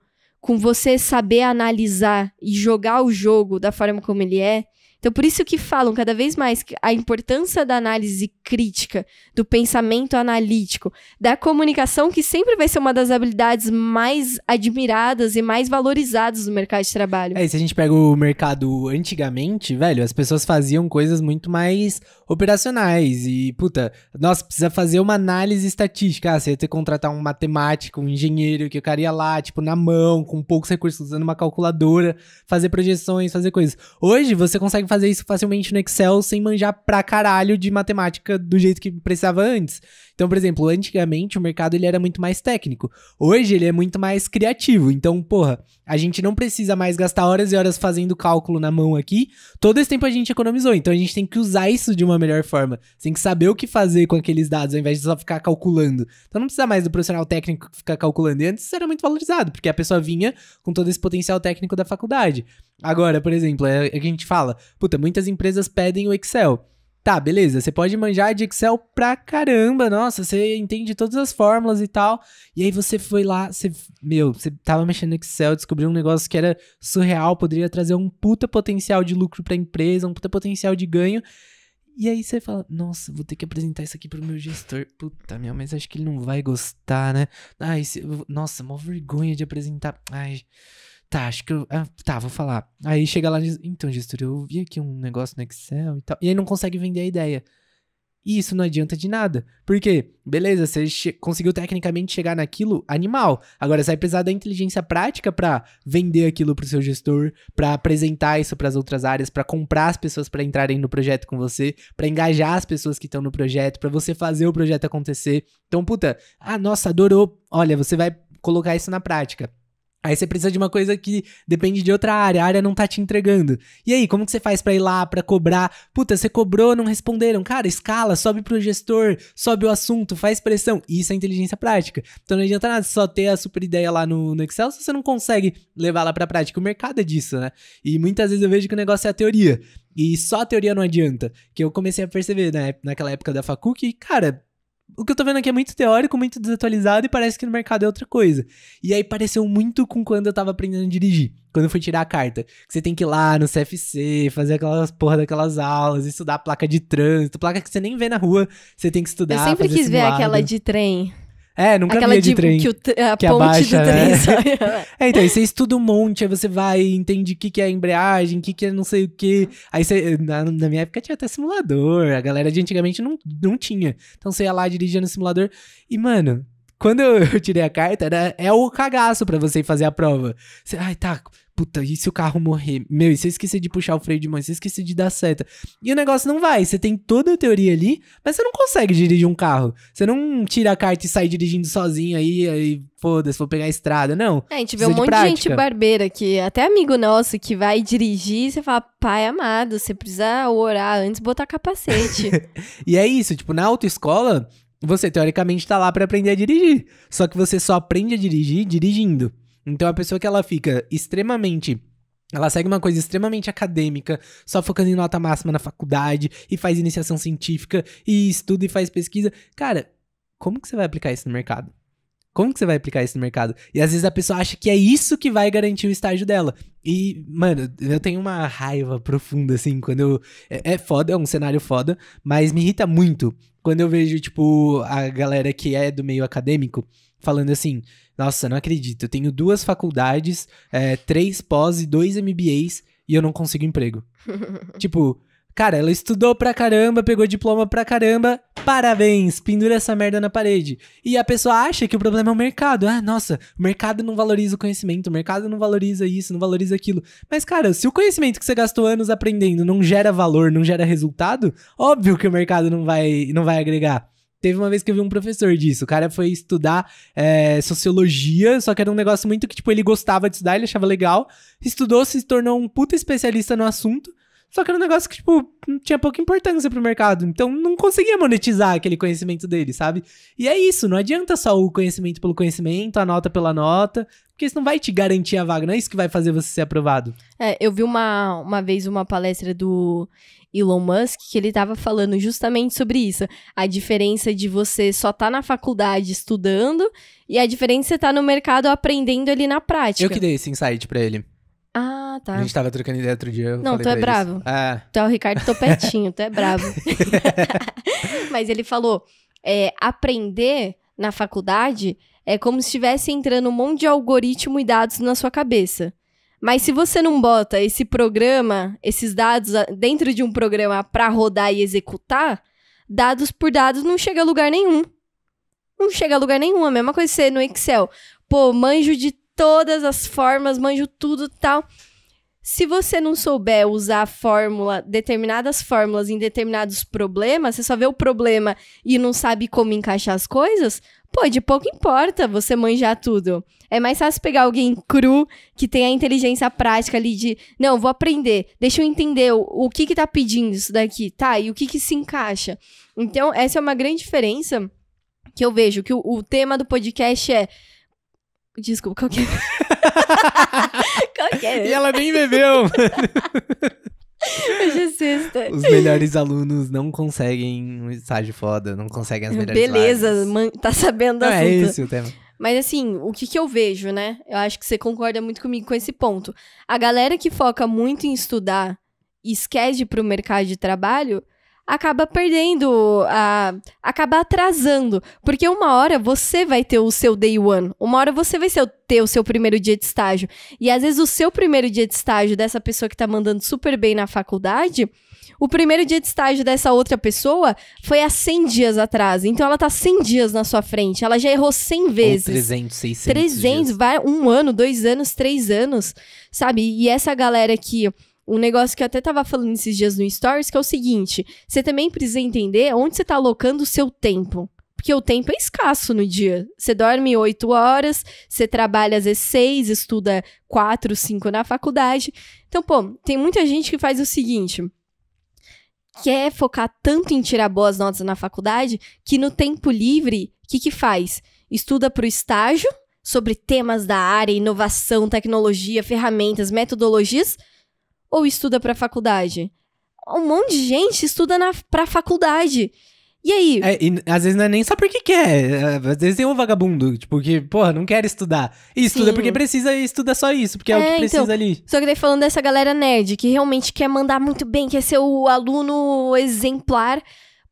com você saber analisar e jogar o jogo da forma como ele é. Então, por isso que falam cada vez mais a importância da análise crítica, do pensamento analítico, da comunicação, que sempre vai ser uma das habilidades mais admiradas e mais valorizadas no mercado de trabalho. É, se a gente pega o mercado antigamente, velho, as pessoas faziam coisas muito mais operacionais. E, puta, nossa, precisa fazer uma análise estatística. Ah, você ia ter que contratar um matemático, um engenheiro que eu cara ia lá, tipo, na mão, com poucos recursos, usando uma calculadora, fazer projeções, fazer coisas. Hoje você consegue fazer isso facilmente no Excel sem manjar pra caralho de matemática do jeito que precisava antes. Então, por exemplo, antigamente o mercado ele era muito mais técnico. Hoje ele é muito mais criativo. Então, porra, a gente não precisa mais gastar horas e horas fazendo cálculo na mão aqui. Todo esse tempo a gente economizou. Então a gente tem que usar isso de uma melhor forma. Você tem que saber o que fazer com aqueles dados ao invés de só ficar calculando. Então não precisa mais do profissional técnico ficar calculando. E antes era muito valorizado, porque a pessoa vinha com todo esse potencial técnico da faculdade. Agora, por exemplo, é, é que a gente fala, puta, muitas empresas pedem o Excel. Tá, beleza, você pode manjar de Excel pra caramba, nossa, você entende todas as fórmulas e tal. E aí você foi lá, você, meu, você tava mexendo no Excel, descobriu um negócio que era surreal, poderia trazer um puta potencial de lucro pra empresa, um puta potencial de ganho. E aí você fala, nossa, vou ter que apresentar isso aqui pro meu gestor. Puta minha, mas acho que ele não vai gostar, né? Ai, se, nossa, mó vergonha de apresentar. Ai, tá, acho que eu. Ah, tá, vou falar. Aí chega lá e diz, então, gestor, eu vi aqui um negócio no Excel e tal. E aí não consegue vender a ideia. E isso não adianta de nada. Porque, beleza, você conseguiu tecnicamente chegar naquilo animal. Agora você vai precisar da inteligência prática para vender aquilo para o seu gestor, para apresentar isso para as outras áreas, para comprar as pessoas para entrarem no projeto com você, para engajar as pessoas que estão no projeto, para você fazer o projeto acontecer. Então, puta, ah, nossa, adorou. Olha, você vai colocar isso na prática. Aí você precisa de uma coisa que depende de outra área, a área não tá te entregando. E aí, como que você faz para ir lá, para cobrar? Puta, você cobrou, não responderam. Cara, escala, sobe pro gestor, sobe o assunto, faz pressão. Isso é inteligência prática. Então não adianta nada só ter a super ideia lá no, no Excel se você não consegue levar lá pra prática. O mercado é disso, né? E muitas vezes eu vejo que o negócio é a teoria. E só a teoria não adianta. Que eu comecei a perceber na, né, naquela época da facu que, cara, o que eu tô vendo aqui é muito teórico, muito desatualizado e parece que no mercado é outra coisa. E aí pareceu muito com quando eu tava aprendendo a dirigir, quando eu fui tirar a carta. Que você tem que ir lá no CFC, fazer aquelas porra daquelas aulas, estudar placa de trânsito, placa que você nem vê na rua, você tem que estudar. Eu sempre quis simulado. ver aquela de trem. É, nunca Aquela via de, de trem. Que, o, a que ponte abaixa, do né? trem né? sai. é, então, aí você estuda um monte, aí você vai entende o que, que é embreagem, o que, que é não sei o que. Aí você, na, na, minha época tinha até simulador, a galera de antigamente não, não tinha. Então você ia lá dirigindo o simulador e, mano... Quando eu tirei a carta, era, é o cagaço para você fazer a prova. Você, ai, tá, puta, e se o carro morrer? Meu, e se eu esquecer de puxar o freio de mão? E se eu esquecer de dar seta? E o negócio não vai. Você tem toda a teoria ali, mas você não consegue dirigir um carro. Você não tira a carta e sai dirigindo sozinho aí, aí foda-se, vou pegar a estrada. Não. É, a gente vê um monte de gente barbeira que, até amigo nosso que vai dirigir, você fala, pai amado, você precisa orar antes de botar capacete. e é isso, tipo, na autoescola, você teoricamente tá lá para aprender a dirigir. Só que você só aprende a dirigir dirigindo. Então a pessoa que ela fica extremamente ela segue uma coisa extremamente acadêmica, só focando em nota máxima na faculdade, e faz iniciação científica, e estuda e faz pesquisa. Cara, como que você vai aplicar isso no mercado? Como que você vai aplicar isso no mercado? E às vezes a pessoa acha que é isso que vai garantir o estágio dela. E, mano, eu tenho uma raiva profunda, assim, quando eu. É, é foda, é um cenário foda, mas me irrita muito quando eu vejo, tipo, a galera que é do meio acadêmico falando assim: nossa, não acredito, eu tenho duas faculdades, é, três pós e dois MBAs e eu não consigo emprego. tipo, cara, ela estudou pra caramba, pegou diploma pra caramba, parabéns, pendura essa merda na parede. E a pessoa acha que o problema é o mercado. Ah, nossa, o mercado não valoriza o conhecimento, o mercado não valoriza isso, não valoriza aquilo. Mas, cara, se o conhecimento que você gastou anos aprendendo não gera valor, não gera resultado, óbvio que o mercado não vai, não vai agregar. Teve uma vez que eu vi um professor disso. O cara foi estudar é, sociologia, só que era um negócio muito que, tipo, ele gostava de estudar, ele achava legal. Estudou, se tornou um puta especialista no assunto. Só que era um negócio que, tipo, tinha pouca importância pro mercado. Então não conseguia monetizar aquele conhecimento dele, sabe? E é isso, não adianta só o conhecimento pelo conhecimento, a nota pela nota, porque isso não vai te garantir a vaga, não é isso que vai fazer você ser aprovado. É, eu vi uma, uma vez uma palestra do Elon Musk, que ele estava falando justamente sobre isso. A diferença de você só estar tá na faculdade estudando e a diferença de você estar tá no mercado aprendendo ali na prática. Eu que dei esse insight para ele. Ah, tá. A gente tava trocando ideia outro dia. Não, tu é bravo. É. Tu é o Ricardo Topetinho, tu é bravo. Mas ele falou: é, aprender na faculdade é como se estivesse entrando um monte de algoritmo e dados na sua cabeça. Mas se você não bota esse programa, esses dados ah, dentro de um programa para rodar e executar, dados por dados não chega a lugar nenhum. Não chega a lugar nenhum. A mesma coisa ser você no Excel. Pô, manjo de todas as formas, manjo tudo tal. Se você não souber usar fórmula, determinadas fórmulas em determinados problemas, você só vê o problema e não sabe como encaixar as coisas, Pô, de pouco importa você manjar tudo. É mais fácil pegar alguém cru que tem a inteligência prática ali de, não, vou aprender, deixa eu entender o, o que que tá pedindo isso daqui, tá? E o que que se encaixa. Então, essa é uma grande diferença que eu vejo, que o, o tema do podcast é Desculpa, qualquer. qualquer. E ela nem bebeu. Hoje é sexta. Os melhores alunos não conseguem um estágio foda, não conseguem as melhores Beleza, man, tá sabendo assim. É esse o tema. Mas assim, o que, que eu vejo, né? Eu acho que você concorda muito comigo com esse ponto. A galera que foca muito em estudar e esquece para o pro mercado de trabalho acaba perdendo, a, acaba atrasando. Porque uma hora você vai ter o seu day one, uma hora você vai ter o seu primeiro dia de estágio. E às vezes o seu primeiro dia de estágio dessa pessoa que tá mandando super bem na faculdade. O primeiro dia de estágio dessa outra pessoa foi há 100 dias atrás. Então ela tá 100 dias na sua frente. Ela já errou 100 vezes. Ou 300, 600. 300, dias. vai um ano, dois anos, três anos, sabe? E essa galera que um negócio que eu até tava falando esses dias no Stories, que é o seguinte: você também precisa entender onde você tá alocando o seu tempo. Porque o tempo é escasso no dia. Você dorme oito horas, você trabalha às vezes 6, estuda quatro, cinco na faculdade. Então, pô, tem muita gente que faz o seguinte: quer focar tanto em tirar boas notas na faculdade que no tempo livre, o que, que faz? Estuda para o estágio sobre temas da área, inovação, tecnologia, ferramentas, metodologias ou estuda para faculdade? Um monte de gente estuda na, pra faculdade. E aí? É, e, às vezes não é nem só porque quer. É, às vezes tem um vagabundo, tipo, que, porra, não quer estudar. E estuda Sim. porque precisa e estuda só isso, porque é, é o que é, então. precisa então, ali. Só que daí falando dessa galera nerd, que realmente quer mandar muito bem, quer ser o aluno exemplar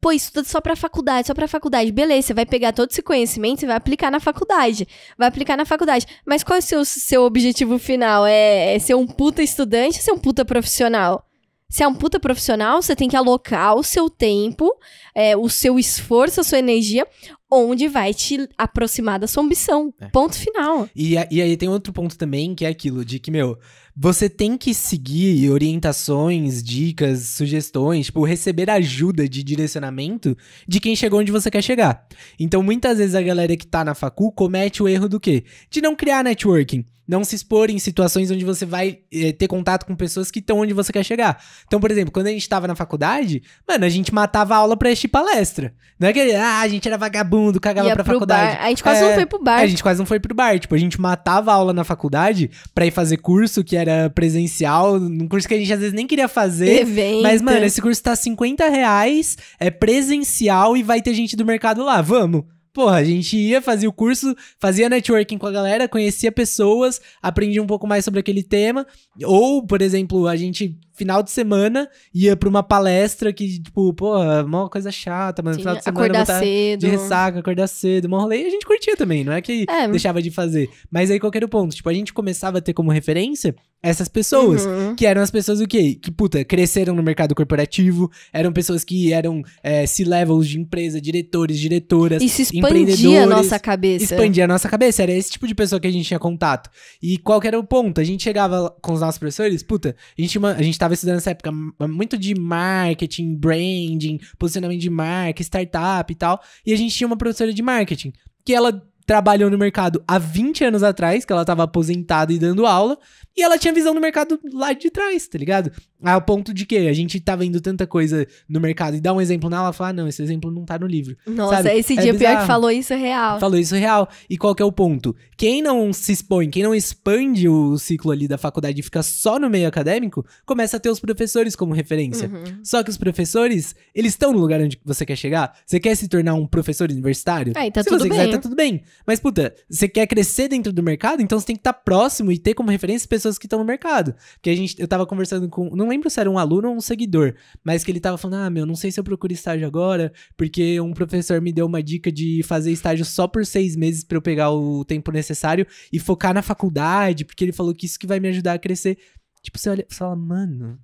pô, estuda só pra faculdade, só pra faculdade. Beleza, você vai pegar todo esse conhecimento e vai aplicar na faculdade. Vai aplicar na faculdade. Mas qual é o seu, seu objetivo final? É, é ser um puta estudante ou ser um puta profissional? Se é um puta profissional, você tem que alocar o seu tempo, é, o seu esforço, a sua energia, onde vai te aproximar da sua ambição. É. Ponto final. E, e aí tem outro ponto também, que é aquilo de que, meu, você tem que seguir orientações, dicas, sugestões, tipo, receber ajuda de direcionamento de quem chegou onde você quer chegar. Então, muitas vezes a galera que tá na facu comete o erro do quê? De não criar networking, não se expor em situações onde você vai eh, ter contato com pessoas que estão onde você quer chegar. Então, por exemplo, quando a gente tava na faculdade, mano, a gente matava a aula pra assistir palestra. Não é que, ah, a gente era vagabundo, cagava Ia pra faculdade. Bar. A gente quase é, não foi pro bar. A gente quase não foi pro bar, tipo, a gente matava a aula na faculdade pra ir fazer curso que era era presencial, um curso que a gente às vezes nem queria fazer. Evento. Mas, mano, esse curso tá 50 reais, é presencial e vai ter gente do mercado lá. Vamos! porra, a gente ia, fazer o curso, fazia networking com a galera, conhecia pessoas, aprendia um pouco mais sobre aquele tema. Ou, por exemplo, a gente final de semana ia pra uma palestra que, tipo, pô, uma coisa chata, mano. Sim, final de semana acordar tá cedo. de ressaca, acordar cedo, mó rolê. E a gente curtia também, não é que é. deixava de fazer. Mas aí, qualquer ponto, tipo, a gente começava a ter como referência essas pessoas, uhum. que eram as pessoas o quê? Que, puta, cresceram no mercado corporativo, eram pessoas que eram é, C-levels de empresa, diretores, diretoras, Isso expandia a nossa cabeça. Expandia a nossa cabeça, era esse tipo de pessoa que a gente tinha contato. E qual era o ponto? A gente chegava com os nossos professores, puta, a gente, a gente estava estudando nessa época muito de marketing, branding, posicionamento de marca, startup e tal. E a gente tinha uma professora de marketing que ela trabalhou no mercado há 20 anos atrás, que ela estava aposentada e dando aula, e ela tinha visão do mercado lá de trás, tá ligado? Ao ponto de que a gente tá vendo tanta coisa no mercado e dá um exemplo nela, ela fala, ah, não, esse exemplo não tá no livro. Nossa, sabe? esse é dia é bizarro. pior que falou isso real. Falou isso real. E qual que é o ponto? Quem não se expõe, quem não expande o ciclo ali da faculdade e fica só no meio acadêmico, começa a ter os professores como referência. Uhum. Só que os professores, eles estão no lugar onde você quer chegar. Você quer se tornar um professor universitário? Aí, tá se tudo você bem. quiser, tá tudo bem. Mas, puta, você quer crescer dentro do mercado, então você tem que estar tá próximo e ter como referência pessoas pessoas que estão no mercado. Porque a gente, eu tava conversando com, não lembro se era um aluno ou um seguidor, mas que ele tava falando: "Ah, meu, não sei se eu procuro estágio agora, porque um professor me deu uma dica de fazer estágio só por seis meses para eu pegar o tempo necessário e focar na faculdade, porque ele falou que isso que vai me ajudar a crescer". Tipo, você olha, você fala: "Mano,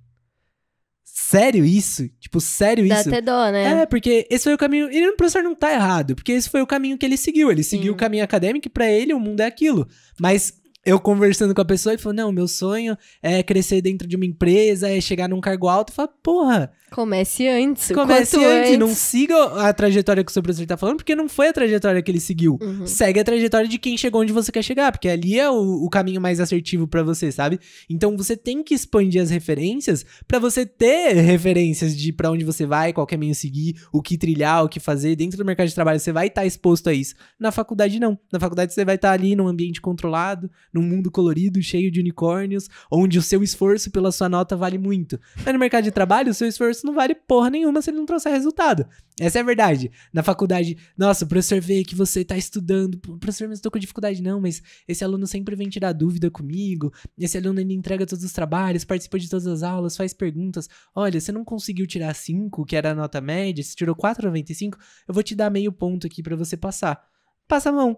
Sério isso? Tipo, sério Dá isso? Dá até dó, né? É, porque esse foi o caminho. E o professor não tá errado, porque esse foi o caminho que ele seguiu. Ele seguiu hum. o caminho acadêmico e pra ele o mundo é aquilo. Mas eu conversando com a pessoa e falou: Não, meu sonho é crescer dentro de uma empresa, é chegar num cargo alto. Fala, porra. Comece antes. Comece antes, antes, Não siga a trajetória que o seu professor tá falando, porque não foi a trajetória que ele seguiu. Uhum. Segue a trajetória de quem chegou onde você quer chegar, porque ali é o, o caminho mais assertivo para você, sabe? Então você tem que expandir as referências para você ter referências de para onde você vai, qual caminho seguir, o que trilhar, o que fazer. Dentro do mercado de trabalho, você vai estar tá exposto a isso. Na faculdade, não. Na faculdade, você vai estar tá ali num ambiente controlado num mundo colorido, cheio de unicórnios, onde o seu esforço pela sua nota vale muito. Mas no mercado de trabalho, o seu esforço não vale porra nenhuma se ele não trouxer resultado. Essa é a verdade. Na faculdade, nossa, o professor vê que você tá estudando. Professor, mas eu tô tá com dificuldade, não, mas esse aluno sempre vem tirar dúvida comigo. Esse aluno ele entrega todos os trabalhos, participa de todas as aulas, faz perguntas. Olha, você não conseguiu tirar 5, que era a nota média, você tirou 4,95, eu vou te dar meio ponto aqui para você passar. Passa a mão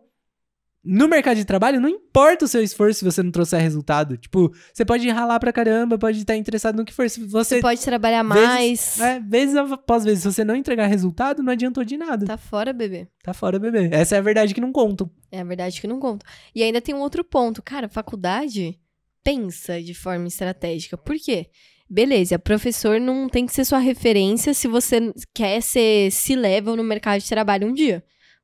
no mercado de trabalho, não importa o seu esforço se você não trouxer resultado. Tipo, você pode ralar pra caramba, pode estar interessado no que for. Se você, você pode trabalhar vezes, mais. É, vezes após vezes, se você não entregar resultado, não adiantou de nada. Tá fora, bebê. Tá fora, bebê. Essa é a verdade que não conto. É a verdade que não conto. E ainda tem um outro ponto. Cara, faculdade pensa de forma estratégica. Por quê? Beleza, professor não tem que ser sua referência se você quer ser se level no mercado de trabalho um dia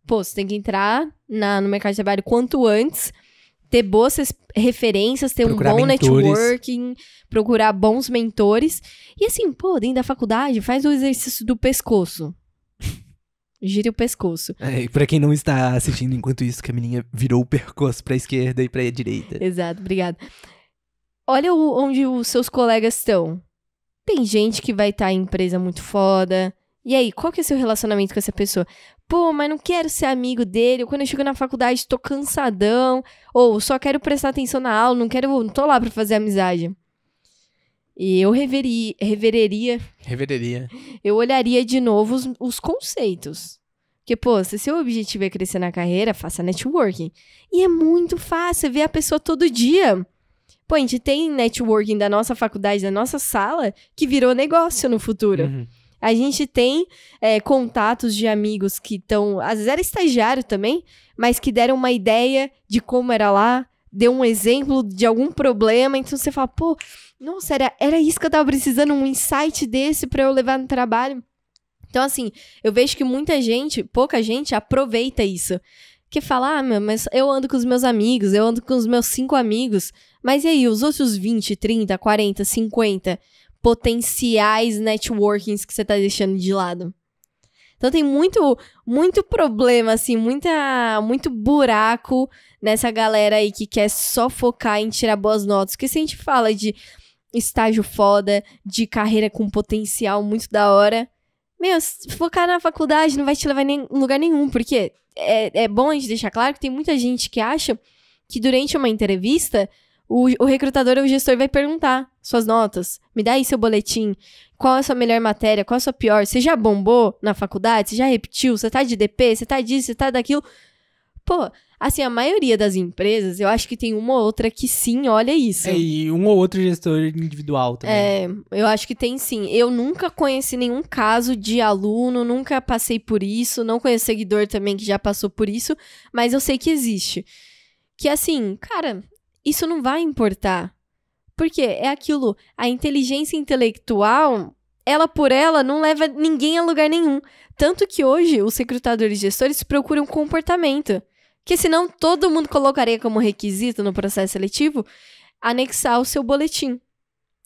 pô, você tem que entrar na, no mercado de trabalho quanto antes, ter boas referências, ter procurar um bom mentores. networking, procurar bons mentores. E assim, pô, dentro da faculdade, faz o exercício do pescoço. Gire o pescoço. É, e pra quem não está assistindo enquanto isso, que a menina virou o percurso pra esquerda e pra direita. Exato, obrigada. Olha o, onde os seus colegas estão. Tem gente que vai estar tá em empresa muito foda, e aí, qual que é o seu relacionamento com essa pessoa? pô, mas não quero ser amigo dele, quando eu chego na faculdade tô cansadão, ou só quero prestar atenção na aula, não quero, não tô lá pra fazer amizade. E eu reveria, revereria. Revereria. Eu olharia de novo os, os conceitos. Porque, pô, se seu objetivo é crescer na carreira, faça networking. E é muito fácil ver a pessoa todo dia. Pô, a gente tem networking da nossa faculdade, da nossa sala, que virou negócio no futuro. Uhum. A gente tem é, contatos de amigos que estão. Às vezes era estagiário também, mas que deram uma ideia de como era lá, deu um exemplo de algum problema. Então você fala, pô, nossa, era, era isso que eu tava precisando, um insight desse para eu levar no trabalho. Então, assim, eu vejo que muita gente, pouca gente, aproveita isso. Que fala, ah, meu, mas eu ando com os meus amigos, eu ando com os meus cinco amigos. Mas e aí, os outros 20, 30, 40, 50? potenciais networkings que você tá deixando de lado. Então tem muito muito problema assim, muita muito buraco nessa galera aí que quer só focar em tirar boas notas. Porque se a gente fala de estágio foda, de carreira com potencial muito da hora, meu, focar na faculdade não vai te levar em lugar nenhum, porque é, é bom a gente deixar claro que tem muita gente que acha que durante uma entrevista o, o recrutador ou o gestor vai perguntar suas notas, me dá aí seu boletim, qual é a sua melhor matéria, qual é a sua pior, você já bombou na faculdade, você já repetiu, você tá de DP, você tá disso, você tá daquilo. Pô, assim, a maioria das empresas, eu acho que tem uma ou outra que sim olha isso. É, e um ou outro gestor individual também. É, eu acho que tem sim. Eu nunca conheci nenhum caso de aluno, nunca passei por isso, não conheço seguidor também que já passou por isso, mas eu sei que existe. Que assim, cara, isso não vai importar. Porque é aquilo, a inteligência intelectual, ela por ela não leva ninguém a lugar nenhum. Tanto que hoje os recrutadores e gestores procuram comportamento. Que senão todo mundo colocaria como requisito no processo seletivo anexar o seu boletim.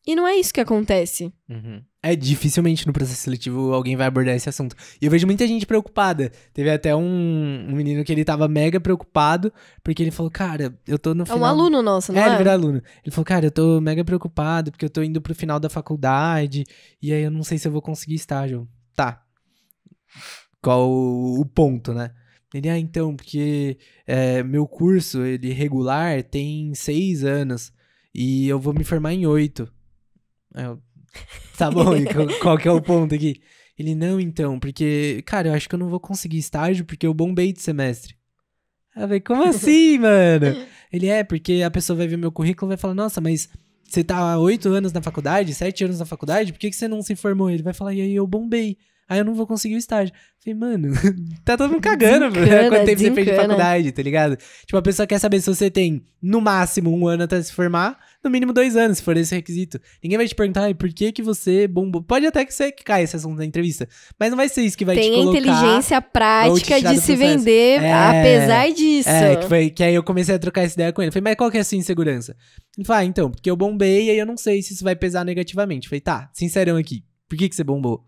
E não é isso que acontece. Uhum. É, dificilmente no processo seletivo alguém vai abordar esse assunto. E eu vejo muita gente preocupada. Teve até um, um menino que ele tava mega preocupado, porque ele falou, cara, eu tô no final... É um aluno nosso, né? É, ele é? virou aluno. Ele falou, cara, eu tô mega preocupado, porque eu tô indo pro final da faculdade, e aí eu não sei se eu vou conseguir estágio. Tá. Qual o ponto, né? Ele, ah, então, porque é, meu curso, ele regular, tem seis anos, e eu vou me formar em oito. Eu, Tá bom, e qual que é o ponto aqui? Ele, não, então, porque, cara, eu acho que eu não vou conseguir estágio porque eu bombei de semestre. Aí eu falei, como assim, mano? Ele é, porque a pessoa vai ver meu currículo e vai falar, nossa, mas você tá há oito anos na faculdade, sete anos na faculdade, por que, que você não se formou? Ele vai falar, e aí eu bombei. Aí eu não vou conseguir o estágio. Falei, mano, tá todo mundo cagando, velho. É quanto tempo desencana. você fez de faculdade, tá ligado? Tipo, a pessoa quer saber se você tem, no máximo, um ano até se formar, no mínimo dois anos, se for esse requisito. Ninguém vai te perguntar, ah, por que que você bombou? Pode até que você caia esse assunto da entrevista, mas não vai ser isso que vai tem te colocar... Tem inteligência prática te de se vender, é, apesar é, disso. É, que, foi, que aí eu comecei a trocar essa ideia com ele. Falei, mas qual que é a sua insegurança? Ele falou, ah, então, porque eu bombei e aí eu não sei se isso vai pesar negativamente. Falei, tá, sincerão aqui, por que que você bombou?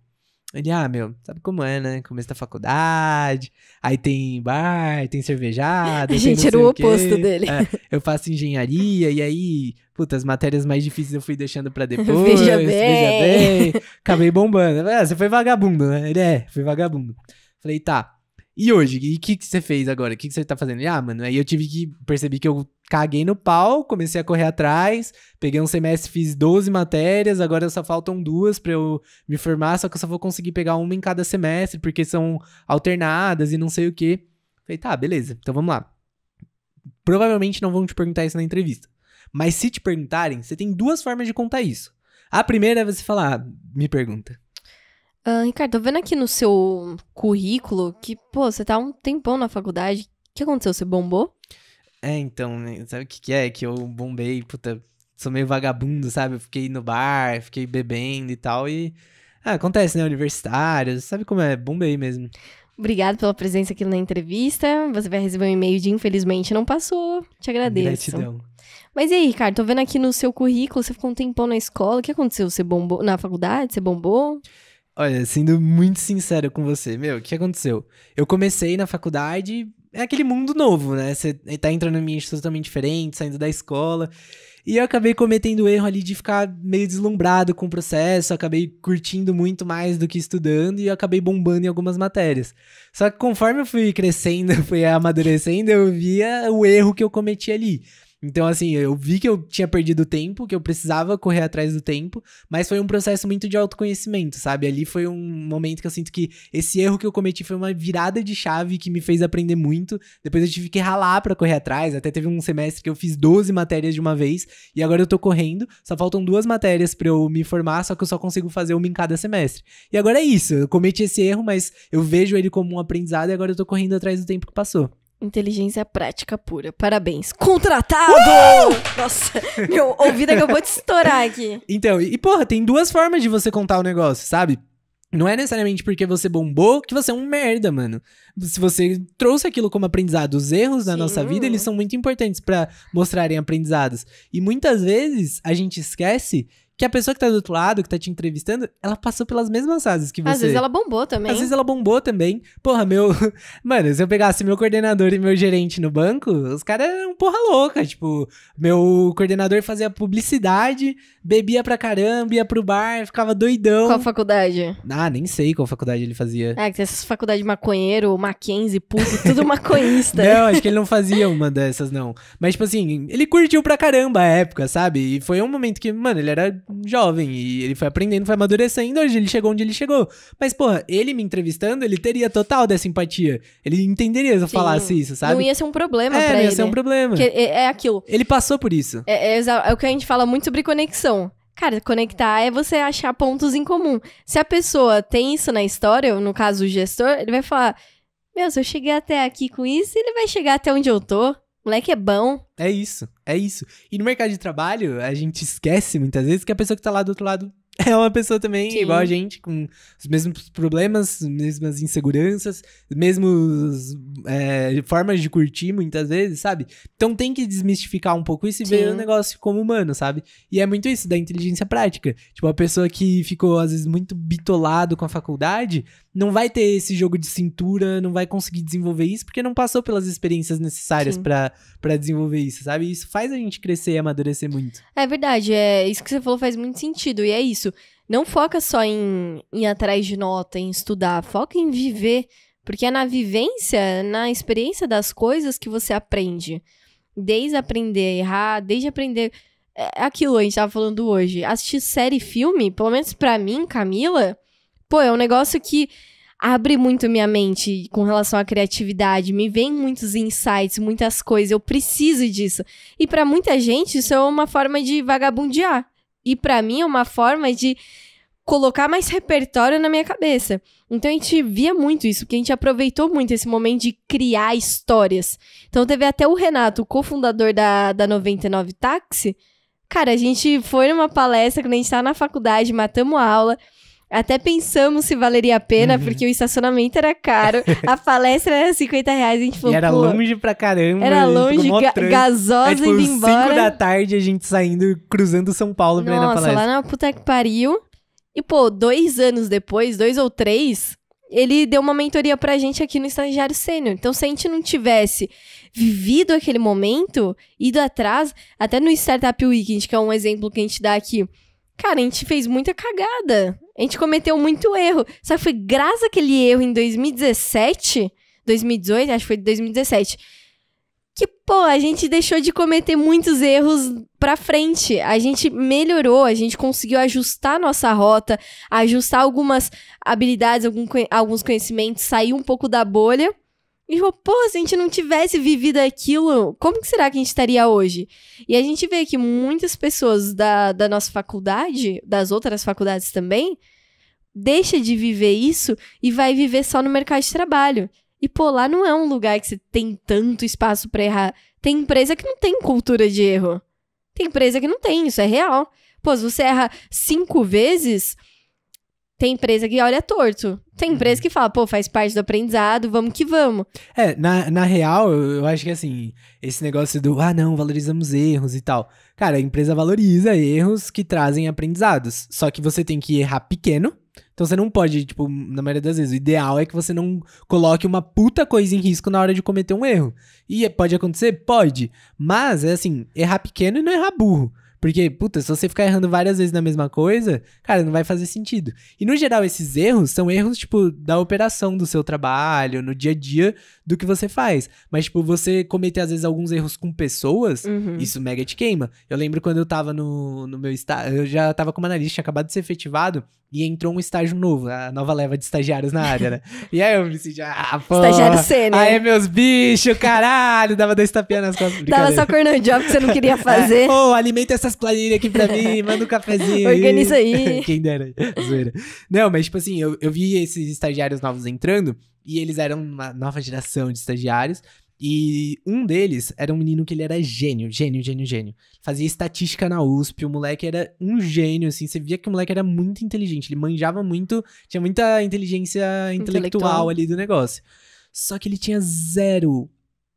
Ele, ah, meu, sabe como é, né? Começo da faculdade, aí tem bar, tem cervejada. A gente era o, o oposto dele. É, eu faço engenharia, e aí, puta, as matérias mais difíceis eu fui deixando pra depois. veja bem. Veja bem. Acabei bombando. Ah, você foi vagabundo, né? Ele é, foi vagabundo. Falei, tá. E hoje? E o que, você fez agora? O que, você tá fazendo? E, ah, mano, aí eu tive que perceber que eu caguei no pau, comecei a correr atrás, peguei um semestre, fiz 12 matérias, agora só faltam duas para eu me formar, só que eu só vou conseguir pegar uma em cada semestre, porque são alternadas e não sei o quê. Falei, tá, beleza, então vamos lá. Provavelmente não vão te perguntar isso na entrevista. Mas se te perguntarem, você tem duas formas de contar isso. A primeira é você falar, ah, me pergunta. Uh, Ricardo, tô vendo aqui no seu currículo que, pô, você tá um tempão na faculdade. O que aconteceu? Você bombou? É, então, né? sabe o que, que é? Que eu bombei, puta, sou meio vagabundo, sabe? fiquei no bar, fiquei bebendo e tal. E ah, acontece, né? Universitário, sabe como é? Bombei mesmo. Obrigado pela presença aqui na entrevista. Você vai receber um e-mail de infelizmente não passou. Te agradeço. Gratidão. Mas e aí, Ricardo, tô vendo aqui no seu currículo, você ficou um tempão na escola. O que aconteceu? Você bombou na faculdade? Você bombou? Olha, sendo muito sincero com você, meu, o que aconteceu? Eu comecei na faculdade, é aquele mundo novo, né? Você tá entrando em ambiente totalmente diferente, saindo da escola. E eu acabei cometendo o erro ali de ficar meio deslumbrado com o processo, acabei curtindo muito mais do que estudando e acabei bombando em algumas matérias. Só que conforme eu fui crescendo, fui amadurecendo, eu via o erro que eu cometi ali. Então, assim, eu vi que eu tinha perdido tempo, que eu precisava correr atrás do tempo, mas foi um processo muito de autoconhecimento, sabe? Ali foi um momento que eu sinto que esse erro que eu cometi foi uma virada de chave que me fez aprender muito. Depois eu tive que ralar para correr atrás, até teve um semestre que eu fiz 12 matérias de uma vez, e agora eu tô correndo, só faltam duas matérias para eu me formar, só que eu só consigo fazer uma em cada semestre. E agora é isso, eu cometi esse erro, mas eu vejo ele como um aprendizado e agora eu tô correndo atrás do tempo que passou. Inteligência prática pura. Parabéns. Contratado! Uh! Nossa, meu ouvido acabou de estourar aqui. Então, e porra, tem duas formas de você contar o negócio, sabe? Não é necessariamente porque você bombou que você é um merda, mano. Se você trouxe aquilo como aprendizado, os erros Sim. da nossa vida, eles são muito importantes para mostrarem aprendizados. E muitas vezes a gente esquece que a pessoa que tá do outro lado, que tá te entrevistando, ela passou pelas mesmas fases que você. Às vezes ela bombou também. Às vezes ela bombou também. Porra, meu. Mano, se eu pegasse meu coordenador e meu gerente no banco, os caras eram porra louca. Tipo, meu coordenador fazia publicidade, bebia pra caramba, ia pro bar, ficava doidão. Qual faculdade? Ah, nem sei qual faculdade ele fazia. É, que tem essas faculdades de maconheiro, Mackenzie, puto, tudo maconhista. não, acho que ele não fazia uma dessas, não. Mas, tipo assim, ele curtiu pra caramba a época, sabe? E foi um momento que, mano, ele era jovem e ele foi aprendendo, foi amadurecendo, hoje ele chegou onde ele chegou. Mas, porra, ele me entrevistando, ele teria total dessa empatia. Ele entenderia se eu Sim. falasse isso, sabe? Não ia ser um problema é, pra não ia ele. ser um né? problema. é, é aquilo. Ele passou por isso. É, é, é o que a gente fala muito sobre conexão. Cara, conectar é você achar pontos em comum. Se a pessoa tem isso na história, no caso o gestor, ele vai falar: Meu, se eu cheguei até aqui com isso, ele vai chegar até onde eu tô. Moleque é bom. É isso, é isso. E no mercado de trabalho, a gente esquece muitas vezes que a pessoa que tá lá do outro lado é uma pessoa também Sim. igual a gente, com os mesmos problemas, mesmas inseguranças, mesmas é, formas de curtir muitas vezes, sabe? Então tem que desmistificar um pouco isso e Sim. ver o negócio como humano, sabe? E é muito isso da inteligência prática. Tipo, a pessoa que ficou às vezes muito bitolado com a faculdade não vai ter esse jogo de cintura, não vai conseguir desenvolver isso porque não passou pelas experiências necessárias para desenvolver isso, sabe? Isso faz a gente crescer e amadurecer muito. É verdade, é isso que você falou faz muito sentido e é isso isso, não foca só em ir atrás de nota, em estudar, foca em viver, porque é na vivência, na experiência das coisas que você aprende. Desde aprender a errar, desde aprender é aquilo a gente tava falando hoje. Assistir série e filme, pelo menos para mim, Camila, pô, é um negócio que abre muito minha mente com relação à criatividade, me vem muitos insights, muitas coisas, eu preciso disso. E para muita gente isso é uma forma de vagabundear. E para mim é uma forma de colocar mais repertório na minha cabeça. Então a gente via muito isso, porque a gente aproveitou muito esse momento de criar histórias. Então teve até o Renato, o cofundador da, da 99 Táxi. Cara, a gente foi numa palestra quando a gente estava na faculdade, matamos a aula. Até pensamos se valeria a pena, uhum. porque o estacionamento era caro, a palestra era 50 reais, a gente falou, e era longe pra caramba. Era longe, ga gasosa Aí, é tipo, indo embora. 5 da tarde, a gente saindo, cruzando São Paulo pra Nossa, ir na palestra. Nossa, lá na puta que pariu. E, pô, dois anos depois, dois ou três, ele deu uma mentoria pra gente aqui no Estagiário Sênior. Então, se a gente não tivesse vivido aquele momento, ido atrás, até no Startup Weekend, que é um exemplo que a gente dá aqui, cara, a gente fez muita cagada. A gente cometeu muito erro. Só que foi graças àquele erro em 2017, 2018, acho que foi 2017, que, pô, a gente deixou de cometer muitos erros pra frente. A gente melhorou, a gente conseguiu ajustar nossa rota, ajustar algumas habilidades, algum, alguns conhecimentos, sair um pouco da bolha e falou, porra, se a gente não tivesse vivido aquilo, como que será que a gente estaria hoje? E a gente vê que muitas pessoas da, da nossa faculdade, das outras faculdades também, deixa de viver isso e vai viver só no mercado de trabalho. E, pô, lá não é um lugar que você tem tanto espaço para errar. Tem empresa que não tem cultura de erro. Tem empresa que não tem, isso é real. Pô, se você erra cinco vezes, tem empresa que olha torto. Tem uhum. empresa que fala, pô, faz parte do aprendizado, vamos que vamos. É, na, na real, eu, eu acho que assim, esse negócio do, ah, não, valorizamos erros e tal. Cara, a empresa valoriza erros que trazem aprendizados. Só que você tem que errar pequeno. Então você não pode, tipo, na maioria das vezes, o ideal é que você não coloque uma puta coisa em risco na hora de cometer um erro. E é, pode acontecer? Pode. Mas é assim, errar pequeno e não errar burro. Porque, puta, se você ficar errando várias vezes na mesma coisa, cara, não vai fazer sentido. E no geral, esses erros são erros, tipo, da operação do seu trabalho, no dia a dia do que você faz. Mas, tipo, você cometer, às vezes, alguns erros com pessoas, uhum. isso mega te queima. Eu lembro quando eu tava no, no meu estágio, eu já tava como analista, tinha acabado de ser efetivado, e entrou um estágio novo, a nova leva de estagiários na área, né? E aí eu me senti, ah, pô. Estagiário C, né? Aí meus bichos, caralho, dava dois tapinhas nas costas. Dava só cornando job que você não queria é, fazer. Pô, é, oh, alimenta essas as aqui pra mim, manda um cafezinho. Organiza aí. aí. Quem dera, zoeira. Não, mas tipo assim, eu, eu vi esses estagiários novos entrando e eles eram uma nova geração de estagiários. E um deles era um menino que ele era gênio, gênio, gênio, gênio. Fazia estatística na USP, o moleque era um gênio, assim. Você via que o moleque era muito inteligente, ele manjava muito, tinha muita inteligência intelectual, intelectual. ali do negócio. Só que ele tinha zero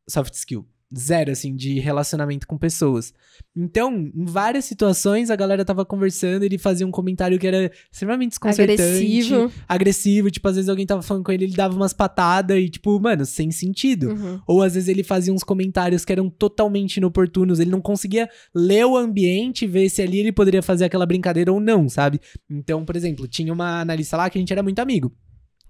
soft skill zero, assim, de relacionamento com pessoas. Então, em várias situações, a galera tava conversando, ele fazia um comentário que era extremamente desconcertante. Agressivo. Agressivo, tipo, às vezes alguém tava falando com ele, ele dava umas patadas e, tipo, mano, sem sentido. Uhum. Ou às vezes ele fazia uns comentários que eram totalmente inoportunos, ele não conseguia ler o ambiente, ver se ali ele poderia fazer aquela brincadeira ou não, sabe? Então, por exemplo, tinha uma analista lá que a gente era muito amigo.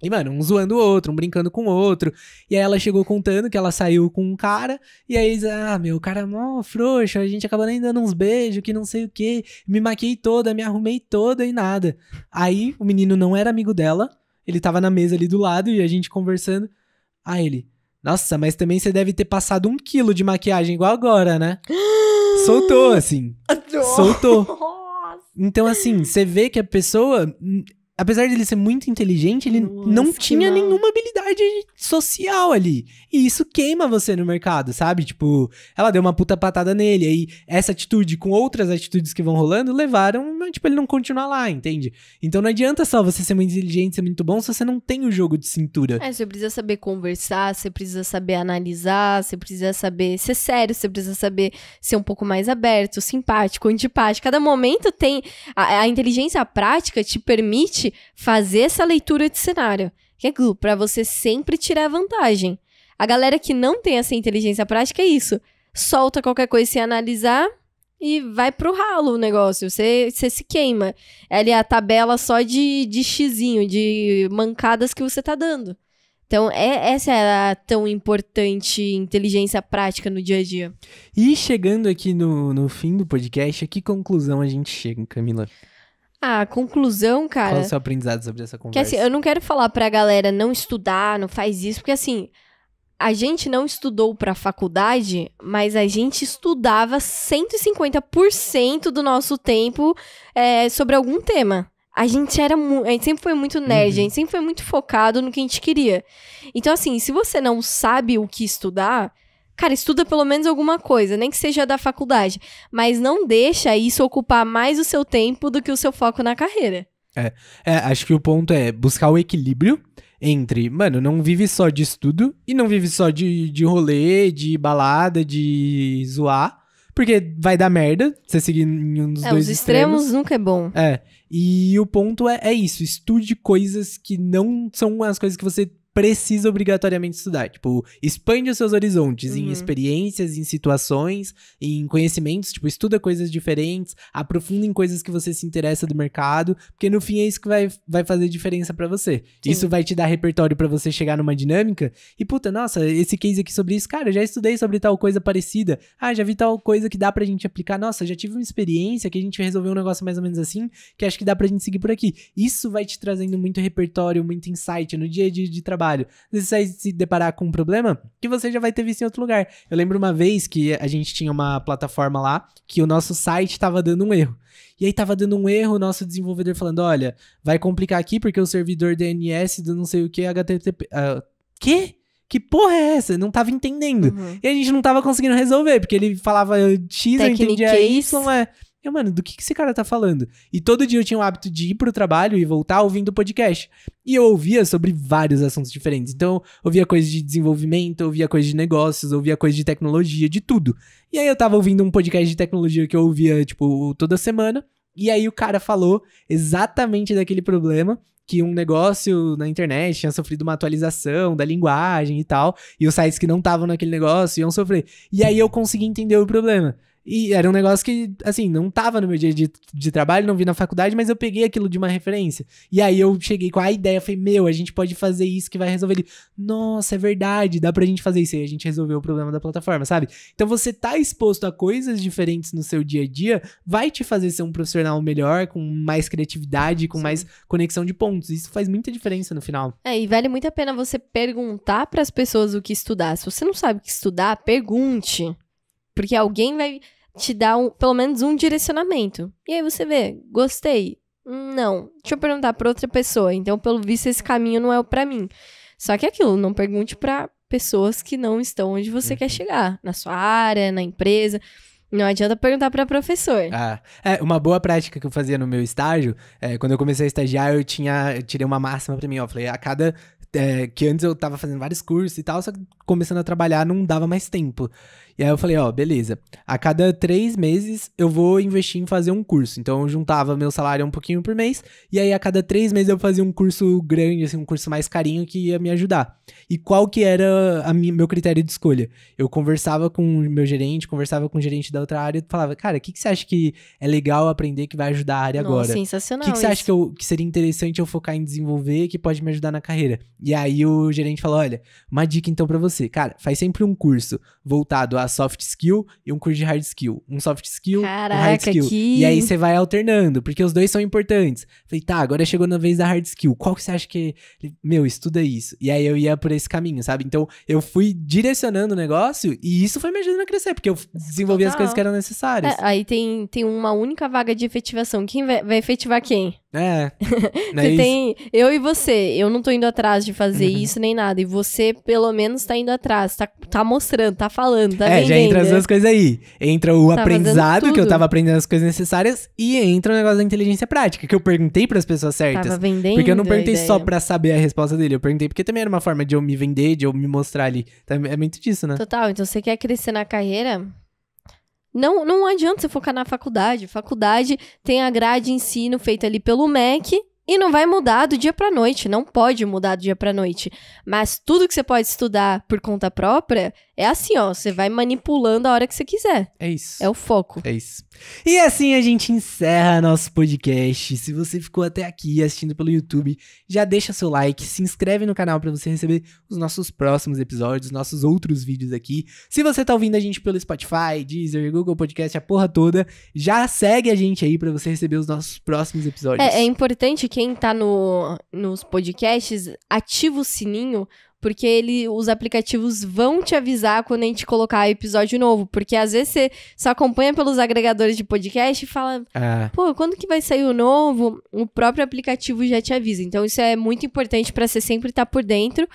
E, mano, um zoando o outro, um brincando com o outro. E aí ela chegou contando que ela saiu com um cara. E aí eles, ah, meu, o cara é mó frouxo, a gente acaba nem dando uns beijos, que não sei o quê. Me maquei toda, me arrumei toda e nada. Aí o menino não era amigo dela, ele tava na mesa ali do lado e a gente conversando. Aí ele, nossa, mas também você deve ter passado um quilo de maquiagem igual agora, né? Soltou, assim. Soltou. Então, assim, você vê que a pessoa hum, apesar dele ser muito inteligente, ele Nossa, não tinha mal. nenhuma habilidade social ali. E isso queima você no mercado, sabe? Tipo, ela deu uma puta patada nele. Aí essa atitude com outras atitudes que vão rolando levaram, tipo, ele não continuar lá, entende? Então não adianta só você ser muito inteligente, ser muito bom, se você não tem o jogo de cintura. É, você precisa saber conversar, você precisa saber analisar, você precisa saber ser sério, você precisa saber ser um pouco mais aberto, simpático, antipático. Cada momento tem. a, a inteligência prática te permite fazer essa leitura de cenário, que é para você sempre tirar vantagem. A galera que não tem essa inteligência prática é isso. Solta qualquer coisa sem analisar e vai pro ralo o negócio. Você, você se queima. Ela é a tabela só de, de xizinho, de mancadas que você tá dando. Então, é, essa é a tão importante inteligência prática no dia a dia. E chegando aqui no, no fim do podcast, a que conclusão a gente chega, Camila? Ah, a conclusão, cara. Qual é o seu aprendizado sobre essa conversa? Que assim, eu não quero falar pra galera não estudar, não faz isso, porque assim, a gente não estudou pra faculdade, mas a gente estudava 150% do nosso tempo é, sobre algum tema. A gente era a gente sempre foi muito nerd, uhum. a gente sempre foi muito focado no que a gente queria. Então, assim, se você não sabe o que estudar, Cara, estuda pelo menos alguma coisa, nem que seja da faculdade. Mas não deixa isso ocupar mais o seu tempo do que o seu foco na carreira. É, é acho que o ponto é buscar o equilíbrio entre, mano, não vive só de estudo e não vive só de, de rolê, de balada, de zoar. Porque vai dar merda você seguir em um dos é, dois os extremos. extremos nunca é bom. É. E o ponto é, é isso: estude coisas que não são as coisas que você precisa obrigatoriamente estudar. Tipo, expande os seus horizontes uhum. em experiências, em situações, em conhecimentos. Tipo, estuda coisas diferentes, aprofunda em coisas que você se interessa do mercado, porque no fim é isso que vai, vai fazer diferença para você. Sim. Isso vai te dar repertório para você chegar numa dinâmica e, puta, nossa, esse case aqui sobre isso, cara, já estudei sobre tal coisa parecida. Ah, já vi tal coisa que dá pra gente aplicar. Nossa, já tive uma experiência que a gente resolveu um negócio mais ou menos assim, que acho que dá pra gente seguir por aqui. Isso vai te trazendo muito repertório, muito insight no dia a dia de trabalho trabalho. você sai se deparar com um problema que você já vai ter visto em outro lugar. Eu lembro uma vez que a gente tinha uma plataforma lá que o nosso site estava dando um erro. E aí tava dando um erro, o nosso desenvolvedor falando, olha, vai complicar aqui porque o servidor DNS do não sei o que é HTTP... Uh, ah, que porra é essa? não tava entendendo. Uhum. E a gente não tava conseguindo resolver, porque ele falava X, Technique eu entendia é é Y, é. Eu, mano, do que, que esse cara tá falando? E todo dia eu tinha o hábito de ir pro trabalho e voltar ouvindo podcast. E eu ouvia sobre vários assuntos diferentes. Então, ouvia coisa de desenvolvimento, ouvia coisa de negócios, ouvia coisa de tecnologia, de tudo. E aí eu tava ouvindo um podcast de tecnologia que eu ouvia, tipo, toda semana. E aí o cara falou exatamente daquele problema que um negócio na internet tinha sofrido uma atualização da linguagem e tal, e os sites que não estavam naquele negócio iam sofrer. E aí eu consegui entender o problema. E era um negócio que, assim, não tava no meu dia de, de trabalho, não vi na faculdade, mas eu peguei aquilo de uma referência. E aí eu cheguei com a ideia, falei, meu, a gente pode fazer isso que vai resolver ele. Nossa, é verdade, dá pra gente fazer isso. E a gente resolveu o problema da plataforma, sabe? Então você tá exposto a coisas diferentes no seu dia a dia, vai te fazer ser um profissional melhor, com mais criatividade, com Sim. mais conexão de pontos. Isso faz muita diferença no final. É, e vale muito a pena você perguntar para as pessoas o que estudar. Se você não sabe o que estudar, pergunte. Porque alguém vai te dá um, pelo menos um direcionamento. E aí você vê, gostei. Não, deixa eu perguntar para outra pessoa. Então, pelo visto, esse caminho não é o para mim. Só que é aquilo, não pergunte para pessoas que não estão onde você uhum. quer chegar, na sua área, na empresa. Não adianta perguntar para professor. Ah, é, uma boa prática que eu fazia no meu estágio, é, quando eu comecei a estagiar, eu tinha, eu tirei uma máxima para mim, ó, falei, a cada é, que antes eu tava fazendo vários cursos e tal, só que começando a trabalhar não dava mais tempo. E aí eu falei, ó, beleza. A cada três meses eu vou investir em fazer um curso. Então eu juntava meu salário um pouquinho por mês. E aí a cada três meses eu fazia um curso grande, assim, um curso mais carinho que ia me ajudar. E qual que era a minha, meu critério de escolha? Eu conversava com o meu gerente, conversava com o gerente da outra área e falava, cara, o que, que você acha que é legal aprender que vai ajudar a área Nossa, agora? Sensacional. O que, que você acha que, eu, que seria interessante eu focar em desenvolver que pode me ajudar na carreira? E aí o gerente falou: olha, uma dica então para você, cara, faz sempre um curso voltado a soft skill e um curso de hard skill. Um soft skill, Caraca, um hard skill. Que... E aí você vai alternando, porque os dois são importantes. Falei, tá, agora chegou na vez da hard skill. Qual que você acha que. Meu, estuda isso. E aí eu ia por esse caminho, sabe? Então eu fui direcionando o negócio e isso foi me ajudando a crescer, porque eu é desenvolvi Total. as coisas que eram necessárias. É, aí tem, tem uma única vaga de efetivação. Quem vai, vai efetivar quem? É. é. você tem. Eu e você. Eu não tô indo atrás de fazer uhum. isso nem nada. E você, pelo menos, tá indo atrás. Tá, tá mostrando, tá falando, tá É, vendendo. já entra as duas coisas aí. Entra o tá aprendizado, que eu tava aprendendo as coisas necessárias, e entra o negócio da inteligência prática, que eu perguntei para as pessoas certas. Tava vendendo. Porque eu não perguntei só pra saber a resposta dele. Eu perguntei porque também era uma forma de eu me vender, de eu me mostrar ali. Então, é muito disso, né? Total. Então, você quer crescer na carreira? Não, não adianta você focar na faculdade. Faculdade tem a grade de ensino feita ali pelo MEC e não vai mudar do dia para noite, não pode mudar do dia para noite. Mas tudo que você pode estudar por conta própria, é assim, ó, você vai manipulando a hora que você quiser. É isso. É o foco. É isso. E assim a gente encerra nosso podcast. Se você ficou até aqui assistindo pelo YouTube, já deixa seu like, se inscreve no canal para você receber os nossos próximos episódios, nossos outros vídeos aqui. Se você tá ouvindo a gente pelo Spotify, Deezer, Google Podcast, a porra toda, já segue a gente aí para você receber os nossos próximos episódios. É, é importante quem tá no, nos podcasts, ativa o sininho porque ele, os aplicativos vão te avisar quando a gente colocar episódio novo, porque às vezes você só acompanha pelos agregadores de podcast e fala, é. pô, quando que vai sair o novo? O próprio aplicativo já te avisa. Então isso é muito importante para você sempre estar tá por dentro.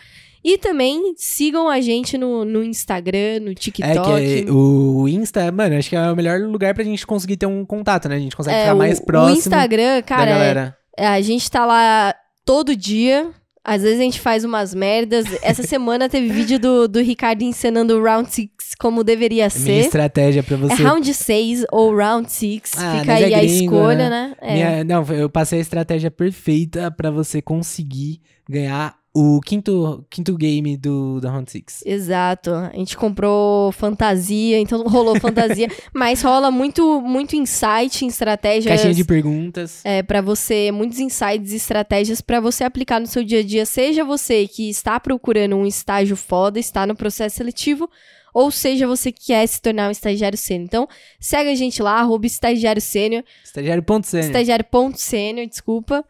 E também sigam a gente no, no Instagram, no é TikTok. É que o Insta, mano, acho que é o melhor lugar pra gente conseguir ter um contato, né? A gente consegue é, ficar mais próximo. O Instagram, cara, é, é, a gente tá lá todo dia. Às vezes a gente faz umas merdas. Essa semana teve vídeo do, do Ricardo encenando o Round 6 como deveria é ser. Minha estratégia pra é você. É Round 6 ou Round 6. Ah, Fica aí é gringo, a escolha, né? né? É. Minha, não, eu passei a estratégia perfeita para você conseguir ganhar o quinto, quinto game do, da Round Six. Exato. A gente comprou fantasia, então rolou fantasia. mas rola muito, muito insight, estratégias. Caixinha de perguntas. É, para você, muitos insights e estratégias para você aplicar no seu dia a dia. Seja você que está procurando um estágio foda, está no processo seletivo, ou seja você que quer se tornar um estagiário sênior. Então, segue a gente lá, arroba estagiário sênior. Estagiário.sênior. Estagiário.sênior, desculpa.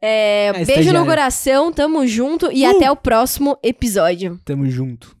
É, é, beijo no coração, tamo junto e uh! até o próximo episódio. Tamo junto.